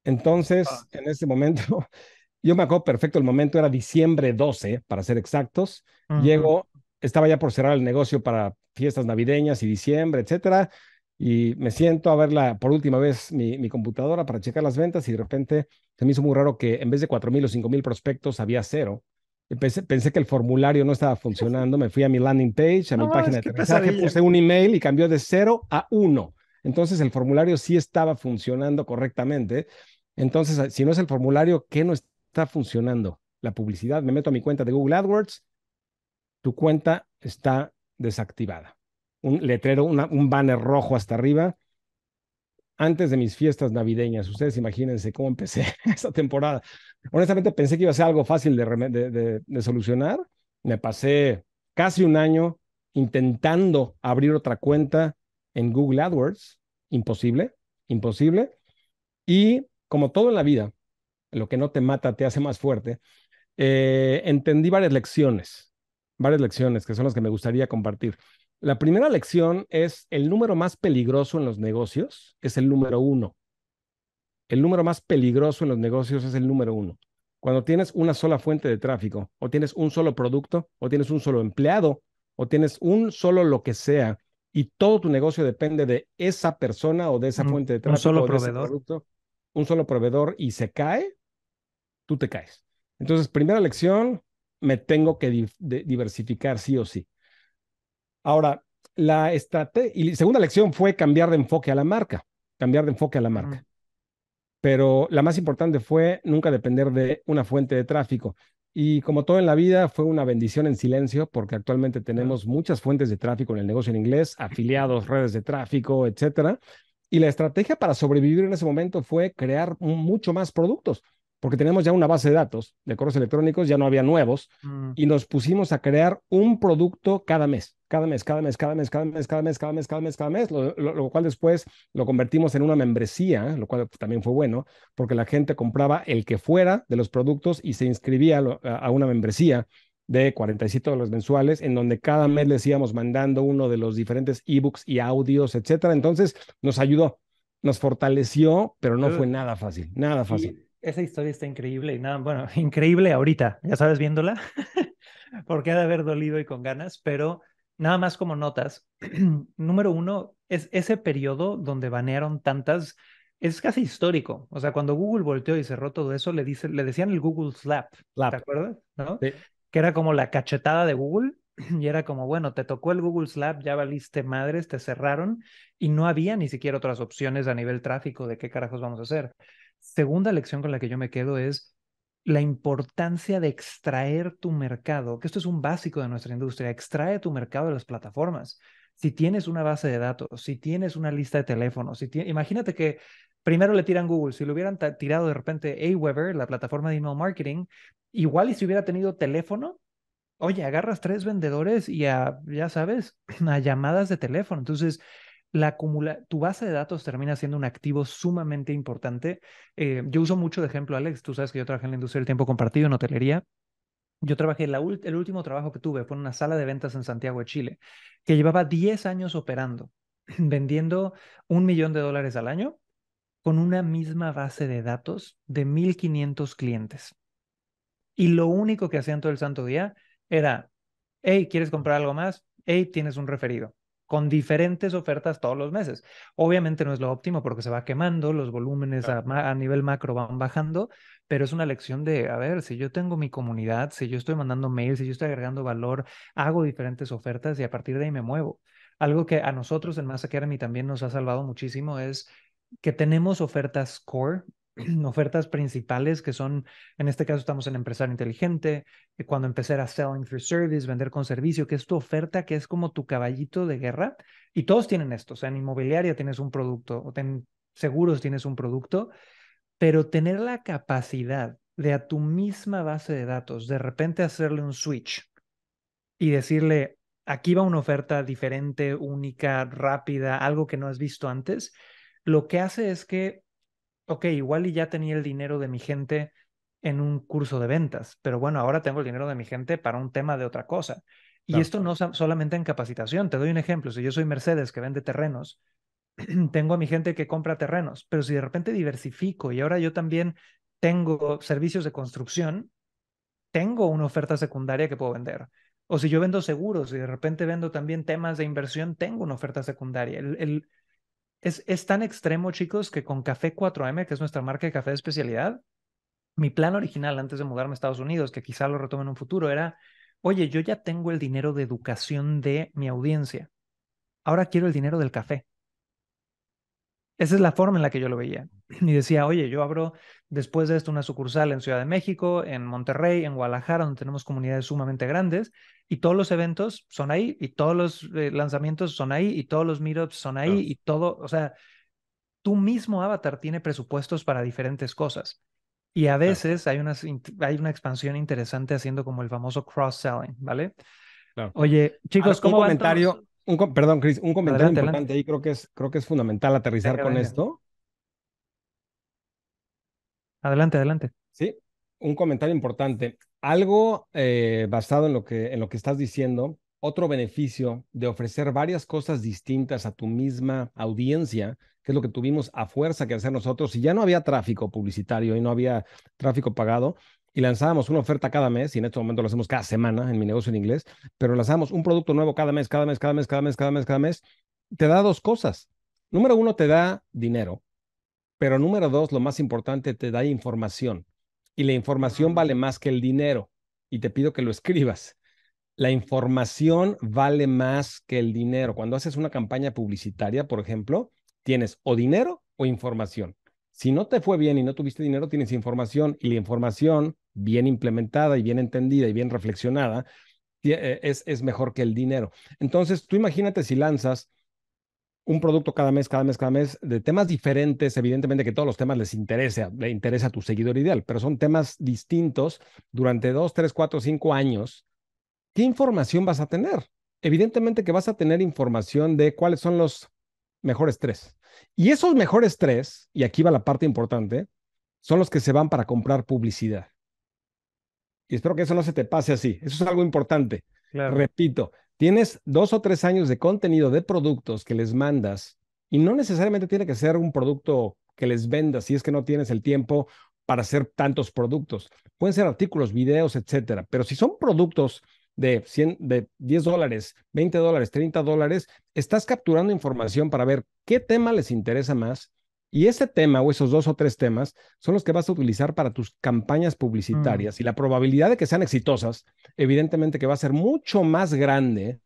Entonces, ah. en ese momento, yo me acuerdo perfecto, el momento era diciembre 12, para ser exactos. llegó Llego, estaba ya por cerrar el negocio para fiestas navideñas y diciembre, etcétera y me siento a verla por última vez mi, computadora para checar las ventas y de repente se me hizo muy raro que en vez de 4.000 o 5.000 prospectos había cero. Pensé, pensé, que el formulario no estaba funcionando, me fui a mi landing page, a mi página de aterrizaje, puse un email y cambió de cero a uno. Entonces el formulario sí estaba funcionando correctamente. Entonces, ah, si no es el formulario, ¿qué no está funcionando? La publicidad, me meto a mi cuenta de Google AdWords, tu cuenta está desactivada un letrero, un banner rojo hasta arriba. Antes de mis fiestas navideñas, ustedes imagínense cómo empecé esta temporada. Honestamente pensé que iba a ser algo fácil de, solucionar. Me pasé casi un año intentando abrir otra cuenta en Google AdWords. Imposible, imposible. Y como todo en la vida, lo que no te mata te hace más fuerte. Eh, entendí varias lecciones, varias lecciones que son las que me gustaría compartir. La primera lección es el número más peligroso en los negocios es el número uno. El número más peligroso en los negocios es el número uno. Cuando tienes una sola fuente de tráfico, o tienes un solo producto, o tienes un solo empleado, o tienes un solo lo que sea, y todo tu negocio depende de esa persona o de esa fuente de tráfico, un solo o de proveedor. Ese producto, un solo proveedor y se cae, tú te caes. Entonces, primera lección, me tengo que diversificar sí o sí. Ahora, la estrategia, y segunda lección fue cambiar de enfoque a la marca, cambiar de enfoque a la marca. Pero la más importante fue nunca depender de una fuente de tráfico. Y como todo en la vida, fue una bendición en silencio porque actualmente tenemos muchas fuentes de tráfico en el negocio en inglés, afiliados, redes de tráfico, etcétera. Y la estrategia para sobrevivir en ese momento fue crear mucho más productos porque tenemos ya una base de datos de correos electrónicos, ya no había nuevos, mm. y nos pusimos a crear un producto cada mes, cada mes, cada mes, cada mes, cada mes, cada mes, cada mes, cada mes, cada mes, lo, lo cual después lo convertimos en una membresía, lo cual pues, también fue bueno, porque la gente compraba el que fuera de los productos y se inscribía a, una membresía de 47 dólares mensuales, en donde cada mes les íbamos mandando uno de los diferentes ebooks y audios, etcétera. Entonces, nos ayudó, nos fortaleció, pero no fue nada fácil, nada fácil esa historia está increíble y nada, bueno, increíble ahorita, ya sabes, viéndola, porque ha de haber dolido y con ganas, pero nada más como notas. Número uno, es ese periodo donde banearon tantas, es casi histórico. O sea, cuando Google volteó y cerró todo eso, le, dice, le decían el Google Slap, ¿te acuerdas? ¿No? Que era como la cachetada de Google y era como, bueno, te tocó el Google Slap, ya valiste madres, te cerraron y no había ni siquiera otras opciones a nivel tráfico de qué carajos vamos a hacer segunda lección con la que yo me quedo es la importancia de extraer tu mercado, que esto es un básico de nuestra industria, extrae tu mercado de las plataformas. Si tienes una base de datos, si tienes una lista de teléfonos, si imagínate que primero le tiran Google, si lo hubieran tirado de repente Aweber, la plataforma de email marketing, igual y si hubiera tenido teléfono, oye, agarras tres vendedores y ya sabes, a llamadas de teléfono. Entonces, la tu base de datos termina siendo un activo sumamente importante. Eh, yo uso mucho de ejemplo, Alex, tú sabes que yo trabajé en la industria del tiempo compartido, en hotelería. Yo trabajé, el último trabajo que tuve fue en una sala de ventas en Santiago de Chile, que llevaba 10 años operando, vendiendo un millón de dólares al año con una misma base de datos de 1.500 clientes. Y lo único que hacían todo el santo día era, hey, ¿quieres comprar algo más? Hey, tienes un referido con diferentes ofertas todos los meses. Obviamente no es lo óptimo porque se va quemando, los volúmenes a, nivel macro van bajando, pero es una lección de, a ver, si yo tengo mi comunidad, si yo estoy mandando mails, si yo estoy agregando valor, hago diferentes ofertas y a partir de ahí me muevo. Algo que a nosotros en Mass también nos ha salvado muchísimo es que tenemos ofertas core ofertas principales que son, en este caso estamos en empresario inteligente, eh, cuando empecé a selling for service, vender con servicio, que es tu oferta, que es como tu caballito de guerra. Y todos tienen esto, o sea, en inmobiliaria tienes un producto, o en seguros tienes un producto, pero tener la capacidad de a tu misma base de datos, de repente hacerle un switch y decirle, aquí va una oferta diferente, única, rápida, algo que no has visto antes, lo que hace es que ok, igual y ya tenía el dinero de mi gente en un curso de ventas, pero bueno, ahora tengo el dinero de mi gente para un tema de otra cosa. Y esto no solamente en capacitación, te doy un ejemplo, si yo soy Mercedes que vende terrenos, tengo a mi gente que compra terrenos, pero si de repente diversifico y ahora yo también tengo servicios de construcción, tengo una oferta secundaria que puedo vender. O si yo vendo seguros y de repente vendo también temas de inversión, tengo una oferta secundaria. el, es, tan extremo, chicos, que con Café 4M, que es nuestra marca de café de especialidad, mi plan original antes de mudarme a Estados Unidos, que quizá lo retome en un futuro, era, oye, yo ya tengo el dinero de educación de mi audiencia. Ahora quiero el dinero del café. Esa es la forma en la que yo lo veía. Y decía, oye, yo abro después de esto una sucursal en Ciudad de México, en Monterrey, en Guadalajara, donde tenemos comunidades sumamente grandes, y todos los eventos son ahí, y todos los eh, lanzamientos son ahí, y todos los meetups son ahí, y todo, o sea, tu mismo avatar tiene presupuestos para diferentes cosas. Y a veces hay, hay una expansión interesante haciendo como el famoso cross-selling, ¿vale? Oye, chicos, ¿cómo un comentario, perdón, Cris, un comentario importante ahí creo que es, creo que es fundamental aterrizar con esto. Adelante, adelante. Sí, un comentario importante. Algo eh, basado en lo, que, en lo que estás diciendo, otro beneficio de ofrecer varias cosas distintas a tu misma audiencia, que es lo que tuvimos a fuerza que hacer nosotros, y ya no había tráfico publicitario y no había tráfico pagado, y lanzábamos una oferta cada mes, y en este momento lo hacemos cada semana en mi negocio en inglés, pero lanzamos un producto nuevo cada mes, cada mes, cada mes, cada mes, cada mes, cada mes, te da dos cosas. Número uno, te da dinero, pero número dos, lo más importante, te da información. Y la información vale más que el dinero. Y te pido que lo escribas. La información vale más que el dinero. Cuando haces una campaña publicitaria, por ejemplo, tienes o dinero o información. Si no te fue bien y no tuviste dinero, tienes información y la información bien implementada y bien entendida y bien reflexionada, eh, es, es mejor que el dinero. Entonces, tú imagínate si lanzas un producto cada mes, cada mes, cada mes, de temas diferentes, evidentemente que todos los temas les interesa, le interesa a tu seguidor ideal, pero son temas distintos durante dos, tres, cuatro, cinco años. ¿Qué información vas a tener? Evidentemente que vas a tener información de cuáles son los mejores tres. Y esos mejores tres, y aquí va la parte importante, son los que se van para comprar publicidad. Y espero que eso no se te pase así. Eso es algo importante. Repito, tienes dos o tres años de contenido de productos que les mandas y no necesariamente tiene que ser un producto que les vendas si es que no tienes el tiempo para hacer tantos productos. Pueden ser artículos, videos, etcétera. Pero si son productos de, de 10 dólares, 20 dólares, 30 dólares, estás capturando información para ver qué tema les interesa más y ese tema o esos dos o tres temas son los que vas a utilizar para tus campañas mm. publicitarias y la probabilidad de que sean exitosas, evidentemente que va a ser mucho más grande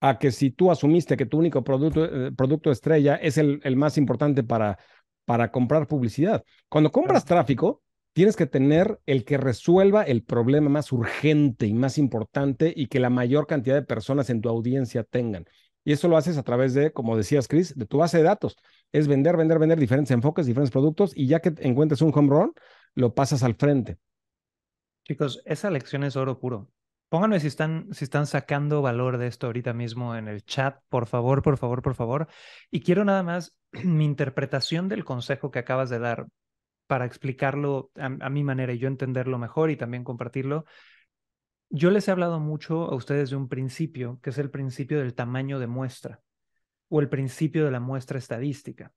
a que si tú asumiste que tu único producto, eh, producto estrella es el, más importante para, para comprar publicidad. Cuando compras tráfico, tienes que tener el que resuelva el problema más urgente y más importante y que la mayor cantidad de personas en tu audiencia tengan. Y eso lo haces a través de, como decías, Chris, de tu base de datos es vender, vender, vender diferentes enfoques, diferentes productos y ya que encuentres un home run, lo pasas al frente. Chicos, esa lección es oro puro. Pónganme si están, si están sacando valor de esto ahorita mismo en el chat, por favor, por favor, por favor. Y quiero nada más mi interpretación del consejo que acabas de dar para explicarlo a mi manera y yo entenderlo mejor y también compartirlo. Yo les he hablado mucho a ustedes de un principio, que es el principio del tamaño de muestra o el principio de la muestra estadística.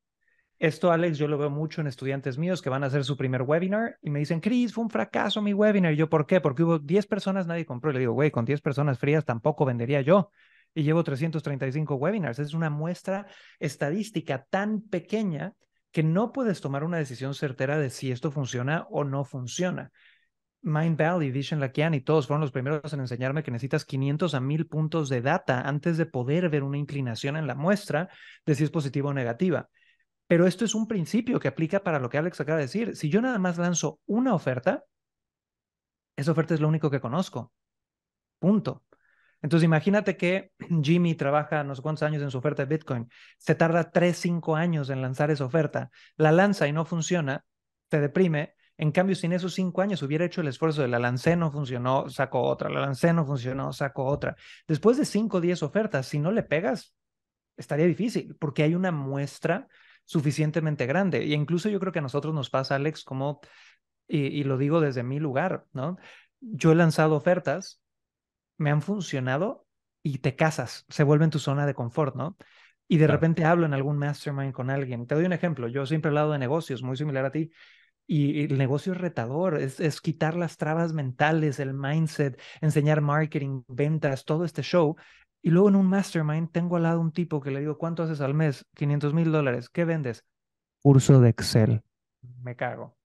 Esto, Alex, yo lo veo mucho en estudiantes míos que van a hacer su primer webinar y me dicen, Chris, fue un fracaso mi webinar. Y yo, ¿por qué? Porque hubo 10 personas, nadie compró. le digo, güey, con 10 personas frías tampoco vendería yo. Y llevo 335 webinars. Es una muestra estadística tan pequeña que no puedes tomar una decisión certera de si esto funciona o no funciona. Mind Valley, Vision Lakian y todos fueron los primeros en enseñarme que necesitas 500 a 1000 puntos de data antes de poder ver una inclinación en la muestra de si es positiva o negativa. Pero esto es un principio que aplica para lo que Alex acaba de decir. Si yo nada más lanzo una oferta, esa oferta es lo único que conozco. Punto. Entonces imagínate que Jimmy trabaja no sé cuántos años en su oferta de Bitcoin, se tarda 3, 5 años en lanzar esa oferta, la lanza y no funciona, te deprime, en cambio, sin esos cinco años hubiera hecho el esfuerzo de la lancé no funcionó, sacó otra, la lancé no funcionó, sacó otra. Después de cinco o diez ofertas, si no le pegas, estaría difícil porque hay una muestra suficientemente grande. Y incluso yo creo que a nosotros nos pasa, Alex, como, y, lo digo desde mi lugar, ¿no? Yo he lanzado ofertas, me han funcionado y te casas, se vuelve en tu zona de confort, ¿no? Y de repente hablo en algún mastermind con alguien. Te doy un ejemplo, yo siempre he hablado de negocios, muy similar a ti. Y el negocio es retador, es, quitar las trabas mentales, el mindset, enseñar marketing, ventas, todo este show. Y luego en un mastermind tengo al lado un tipo que le digo, ¿cuánto haces al mes? 500 mil dólares. ¿Qué vendes? Curso de Excel. Me cago.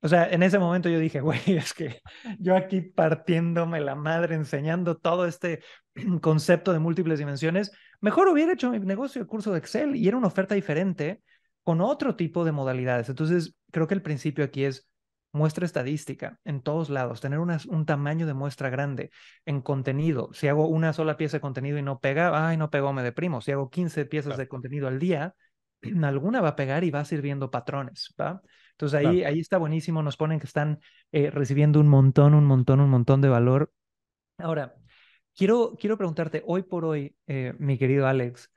O sea, en ese momento yo dije, güey, es que yo aquí partiéndome la madre, enseñando todo este concepto de múltiples dimensiones, mejor hubiera hecho mi negocio de curso de Excel y era una oferta diferente con otro tipo de modalidades. Entonces, creo que el principio aquí es muestra estadística en todos lados, tener un tamaño de muestra grande en contenido. Si hago una sola pieza de contenido y no pega, ay, no pegó, me deprimo. Si hago 15 piezas de contenido al día, alguna va a pegar y va sirviendo patrones, ¿va? Entonces ahí, ahí está buenísimo, nos ponen que están eh, recibiendo un montón, un montón, un montón de valor. Ahora, quiero, quiero preguntarte, hoy por hoy, eh, mi querido Alex,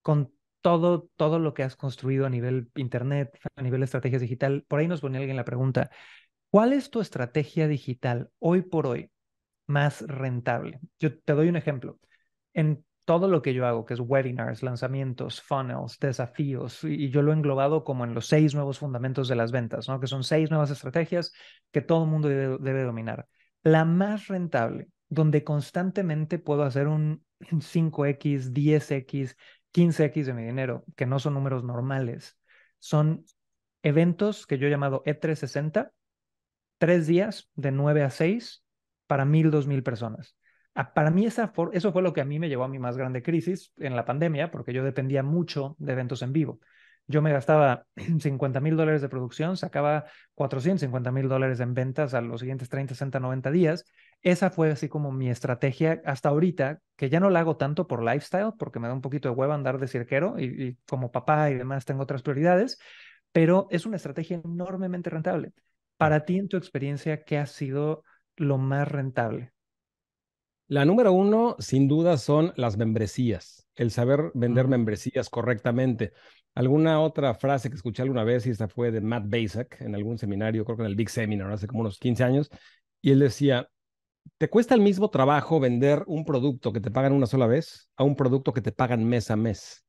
con todo, lo que has construido a nivel internet, a nivel estrategia estrategias digital. Por ahí nos ponía alguien la pregunta, ¿cuál es tu estrategia digital hoy por hoy más rentable? Yo te doy un ejemplo. En todo lo que yo hago, que es webinars, lanzamientos, funnels, desafíos, y yo lo he englobado como en los seis nuevos fundamentos de las ventas, ¿no? que son seis nuevas estrategias que todo el mundo debe, debe dominar. La más rentable, donde constantemente puedo hacer un 5X, 10X, 15x de mi dinero, que no son números normales, son eventos que yo he llamado E360, tres días de 9 a 6 para mil, dos mil personas. Ah, para mí esa eso fue lo que a mí me llevó a mi más grande crisis en la pandemia, porque yo dependía mucho de eventos en vivo. Yo me gastaba 50 mil dólares de producción, sacaba 450 mil dólares en ventas a los siguientes 30, 60, 90 días. Esa fue así como mi estrategia hasta ahorita, que ya no la hago tanto por lifestyle, porque me da un poquito de hueva andar de cirquero y, y como papá y demás tengo otras prioridades, pero es una estrategia enormemente rentable. Para ti, en tu experiencia, ¿qué ha sido lo más rentable? La número uno, sin duda, son las membresías, el saber vender membresías correctamente. Alguna otra frase que escuché alguna vez, y esta fue de Matt Basak en algún seminario, creo que en el Big Seminar, hace como unos 15 años, y él decía, ¿te cuesta el mismo trabajo vender un producto que te pagan una sola vez a un producto que te pagan mes a mes?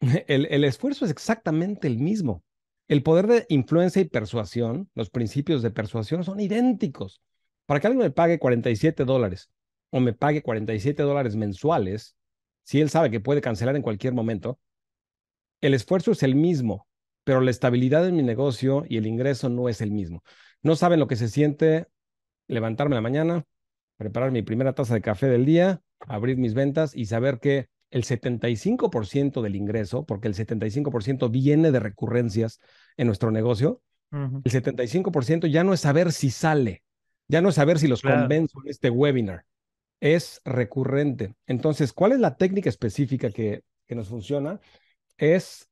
El, el esfuerzo es exactamente el mismo. El poder de influencia y persuasión, los principios de persuasión son idénticos. Para que alguien me pague 47 dólares o me pague 47 dólares mensuales, si él sabe que puede cancelar en cualquier momento, el esfuerzo es el mismo, pero la estabilidad en mi negocio y el ingreso no es el mismo. No saben lo que se siente levantarme la mañana, preparar mi primera taza de café del día, abrir mis ventas y saber que el 75% del ingreso, porque el 75% viene de recurrencias en nuestro negocio, el 75% ya no es saber si sale, ya no es saber si los convenzo en este webinar, es recurrente. Entonces, ¿cuál es la técnica específica que, que nos funciona? Es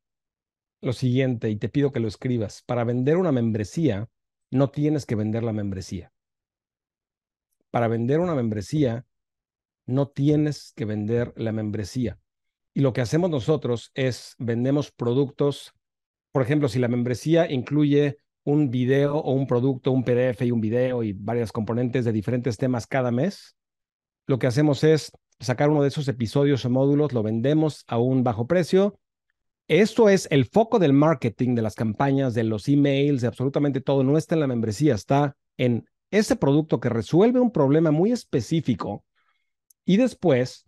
lo siguiente, y te pido que lo escribas. Para vender una membresía, no tienes que vender la membresía. Para vender una membresía, no tienes que vender la membresía. Y lo que hacemos nosotros es vendemos productos, por ejemplo, si la membresía incluye un video o un producto, un PDF y un video y varias componentes de diferentes temas cada mes, lo que hacemos es sacar uno de esos episodios o módulos, lo vendemos a un bajo precio. Esto es el foco del marketing, de las campañas, de los emails, de absolutamente todo. No está en la membresía, está en ese producto que resuelve un problema muy específico. Y después,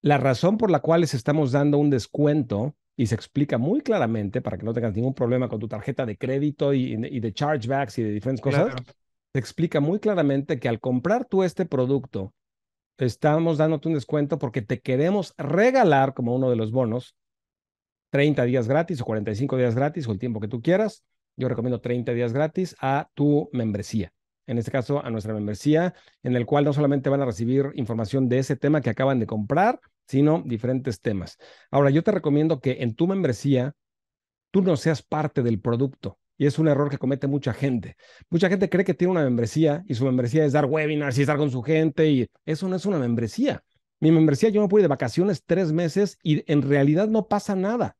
la razón por la cual les estamos dando un descuento y se explica muy claramente para que no tengas ningún problema con tu tarjeta de crédito y, de chargebacks y de diferentes cosas. Se explica muy claramente que al comprar tú este producto estamos dándote un descuento porque te queremos regalar como uno de los bonos 30 días gratis o 45 días gratis o el tiempo que tú quieras. Yo recomiendo 30 días gratis a tu membresía. En este caso, a nuestra membresía, en el cual no solamente van a recibir información de ese tema que acaban de comprar, sino diferentes temas. Ahora, yo te recomiendo que en tu membresía tú no seas parte del producto. Y es un error que comete mucha gente. Mucha gente cree que tiene una membresía y su membresía es dar webinars y estar con su gente y eso no es una membresía. Mi membresía yo me fui de vacaciones tres meses y en realidad no pasa nada.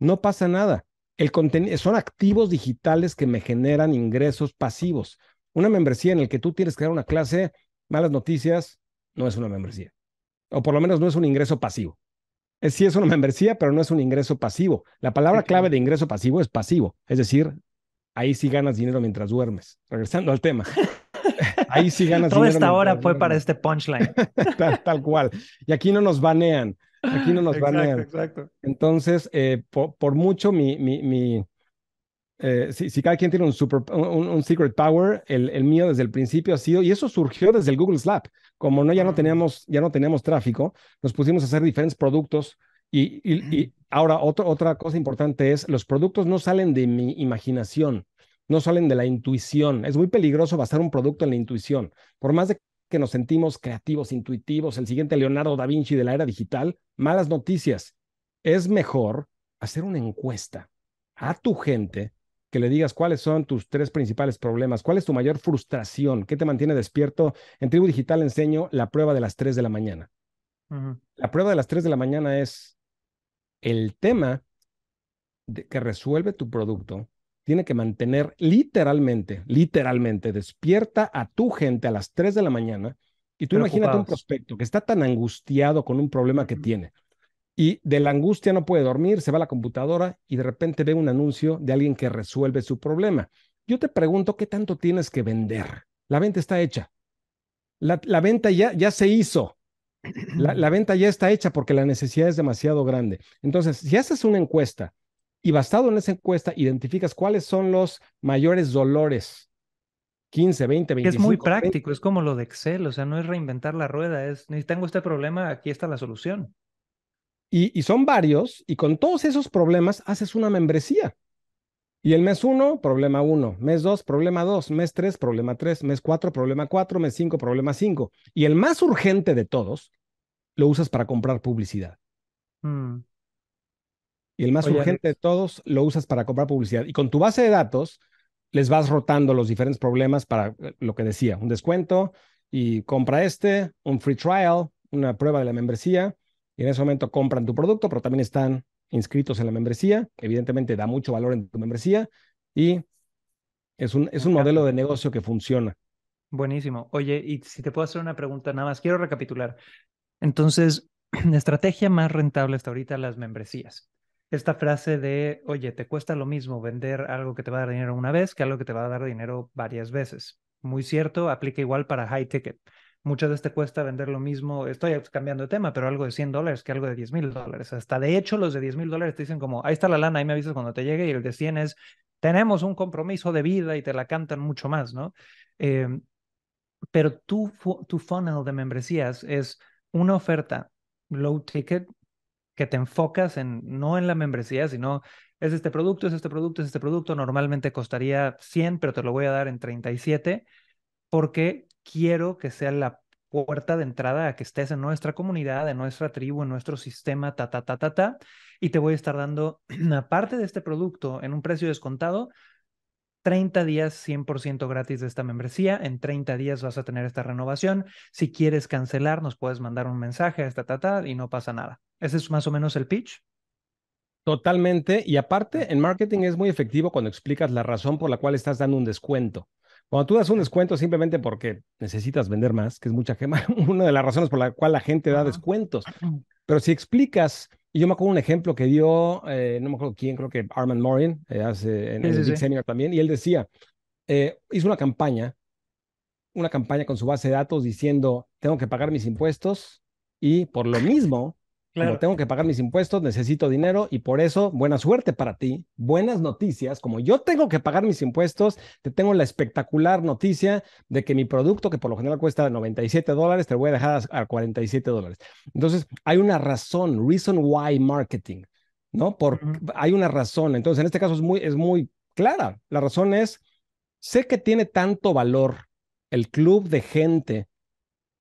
No pasa nada. El son activos digitales que me generan ingresos pasivos. Una membresía en la que tú tienes que dar una clase, malas noticias, no es una membresía. O por lo menos no es un ingreso pasivo. Eh, sí es una membresía, pero no es un ingreso pasivo. La palabra clave de ingreso pasivo es pasivo, es decir, ahí sí ganas dinero mientras duermes. Regresando al tema. Ahí sí ganas dinero. Toda esta hora fue para este punchline. tal, cual. Y aquí no nos banean. Aquí no nos banean. Exacto. Entonces, eh, por, mucho mi... mi, eh, si, cada quien tiene un, super, un, secret power, el, mío desde el principio ha sido, y eso surgió desde el Google Slap. Como no, ya, no ah. teníamos, ya no teníamos tráfico, nos pusimos a hacer diferentes productos y, ahora, otra cosa importante es, los productos no salen de mi imaginación, no salen de la intuición. Es muy peligroso basar un producto en la intuición. Por más de que nos sentimos creativos, intuitivos, el siguiente Leonardo da Vinci de la era digital, malas noticias. Es mejor hacer una encuesta a tu gente que le digas cuáles son tus tres principales problemas, cuál es tu mayor frustración, qué te mantiene despierto. En Tribu Digital enseño la prueba de las tres de la mañana. La prueba de las tres de la mañana es el tema que resuelve tu producto tiene que mantener literalmente, literalmente despierta a tu gente a las 3 de la mañana. Y tú imagínate un prospecto que está tan angustiado con un problema que tiene y de la angustia no puede dormir, se va a la computadora y de repente ve un anuncio de alguien que resuelve su problema. Yo te pregunto, ¿qué tanto tienes que vender? La venta está hecha. La, la venta ya, ya se hizo. La, venta ya está hecha porque la necesidad es demasiado grande. Entonces, si haces una encuesta y basado en esa encuesta identificas cuáles son los mayores dolores, 15, 20, 25. Es muy práctico, es como lo de Excel, o sea, no es reinventar la rueda, es, tengo este problema, aquí está la solución. y son varios, y con todos esos problemas haces una membresía. Y el mes uno, problema uno, mes dos, problema dos, mes tres, problema tres, mes cuatro, problema cuatro, mes cinco, problema cinco. Y el más urgente de todos, lo usas para comprar publicidad. Mm. Y el más urgente de todos, lo usas para comprar publicidad. Y con tu base de datos, les vas rotando los diferentes problemas para eh, lo que decía, un descuento y compra este, un free trial, una prueba de la membresía. Y en ese momento compran tu producto, pero también están inscritos en la membresía. Evidentemente da mucho valor en tu membresía y es un, es un modelo de negocio que funciona. Buenísimo. Oye, y si te puedo hacer una pregunta nada más, quiero recapitular. Entonces, la estrategia más rentable hasta ahorita las membresías. Esta frase de, oye, te cuesta lo mismo vender algo que te va a dar dinero una vez que algo que te va a dar dinero varias veces. Muy cierto, aplica igual para high ticket. Muchas veces te cuesta vender lo mismo, estoy pues, cambiando de tema, pero algo de 100 dólares que algo de 10 mil dólares. Hasta de hecho los de 10 mil dólares te dicen como, ahí está la lana, ahí me avisas cuando te llegue y el de 100 es, tenemos un compromiso de vida y te la cantan mucho más, ¿no? Em, pero tu, tu funnel de membresías es una oferta low ticket que te enfocas en, no en la membresía, sino es este producto, es este producto, es este producto, normalmente costaría 100, pero te lo voy a dar en 37 porque quiero que sea la puerta de entrada a que estés en nuestra comunidad, en nuestra tribu, en nuestro sistema, ta, ta, ta, ta, ta, y te voy a estar dando, aparte de este producto, en un precio descontado, 30 días 100% gratis de esta membresía. En 30 días vas a tener esta renovación. Si quieres cancelar, nos puedes mandar un mensaje ta, ta, ta, y no pasa nada. Ese es más o menos el pitch. Totalmente. Y aparte, en marketing es muy efectivo cuando explicas la razón por la cual estás dando un descuento. Cuando tú das un descuento simplemente porque necesitas vender más, que es mucha gema, una de las razones por la cual la gente da descuentos. Pero si explicas, y yo me acuerdo un ejemplo que dio, eh, no me acuerdo quién, creo que Armand Morin, eh, hace, en, el también, y él decía, eh, hizo una campaña, una campaña con su base de datos diciendo, tengo que pagar mis impuestos y por lo mismo Claro. tengo que pagar mis impuestos, necesito dinero y por eso, buena suerte para ti, buenas noticias. Como yo tengo que pagar mis impuestos, te tengo la espectacular noticia de que mi producto, que por lo general cuesta 97 dólares, te voy a dejar a 47 dólares. Entonces, hay una razón, reason why marketing, ¿no? Por, Hay una razón. Entonces, en este caso es muy, es muy clara. La razón es, sé que tiene tanto valor el club de gente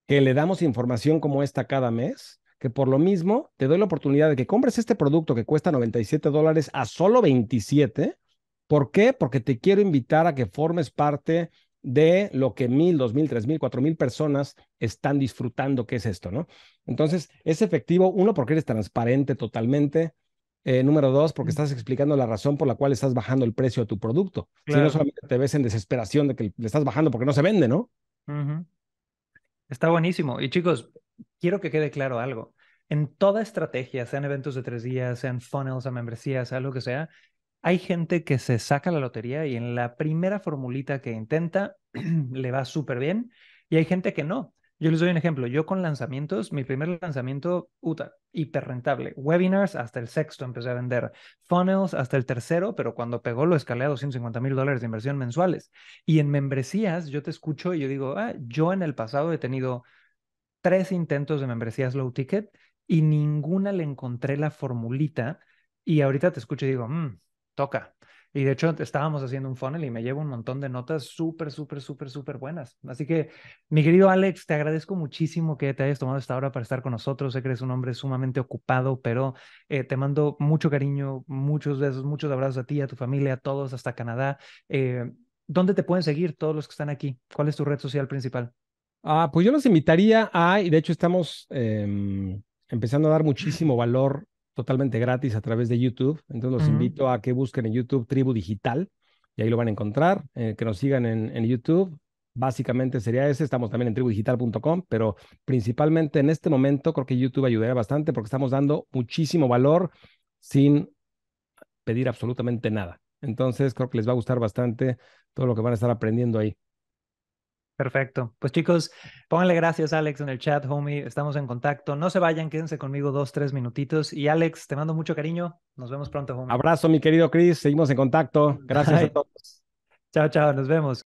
que le damos información como esta cada mes que por lo mismo te doy la oportunidad de que compres este producto que cuesta 97 dólares a solo 27. ¿Por qué? Porque te quiero invitar a que formes parte de lo que mil, dos mil, tres mil, cuatro mil personas están disfrutando, que es esto, ¿no? Entonces, es efectivo, uno, porque eres transparente totalmente. Eh, número dos, porque estás explicando la razón por la cual estás bajando el precio de tu producto. Si no, solamente te ves en desesperación de que le estás bajando porque no se vende, ¿no? Está buenísimo. Y chicos, quiero que quede claro algo. En toda estrategia, sean eventos de tres días, sean funnels, a membresías, algo que sea, hay gente que se saca la lotería y en la primera formulita que intenta le va súper bien y hay gente que no. Yo les doy un ejemplo. Yo con lanzamientos, mi primer lanzamiento, UTA, hiper rentable. Webinars, hasta el sexto empecé a vender. Funnels, hasta el tercero, pero cuando pegó lo escalé a 250 mil dólares de inversión mensuales. Y en membresías, yo te escucho y yo digo, ah, yo en el pasado he tenido tres intentos de membresías low ticket y ninguna le encontré la formulita. Y ahorita te escucho y digo, mm, toca. Y de hecho estábamos haciendo un funnel y me llevo un montón de notas súper, súper, súper, súper buenas. Así que, mi querido Alex, te agradezco muchísimo que te hayas tomado esta hora para estar con nosotros. Sé que eres un hombre sumamente ocupado, pero eh, te mando mucho cariño, muchos besos, muchos abrazos a ti, a tu familia, a todos, hasta Canadá. Eh, ¿Dónde te pueden seguir todos los que están aquí? ¿Cuál es tu red social principal? Ah, pues yo los invitaría a, y de hecho estamos em, empezando a dar muchísimo valor totalmente gratis a través de YouTube. Entonces los invito a que busquen en YouTube Tribu Digital y ahí lo van a encontrar, eh, que nos sigan en, en, YouTube. Básicamente sería ese, estamos también en tribudigital.com, pero principalmente en este momento creo que YouTube ayudaría bastante porque estamos dando muchísimo valor sin pedir absolutamente nada. Entonces creo que les va a gustar bastante todo lo que van a estar aprendiendo ahí. Perfecto. Pues chicos, pónganle gracias Alex en el chat, homie. Estamos en contacto. No se vayan, quédense conmigo dos, tres minutitos. Y Alex, te mando mucho cariño. Nos vemos pronto, homie. Abrazo, mi querido Chris. Seguimos en contacto. Gracias a todos. Chao, chao. Nos vemos.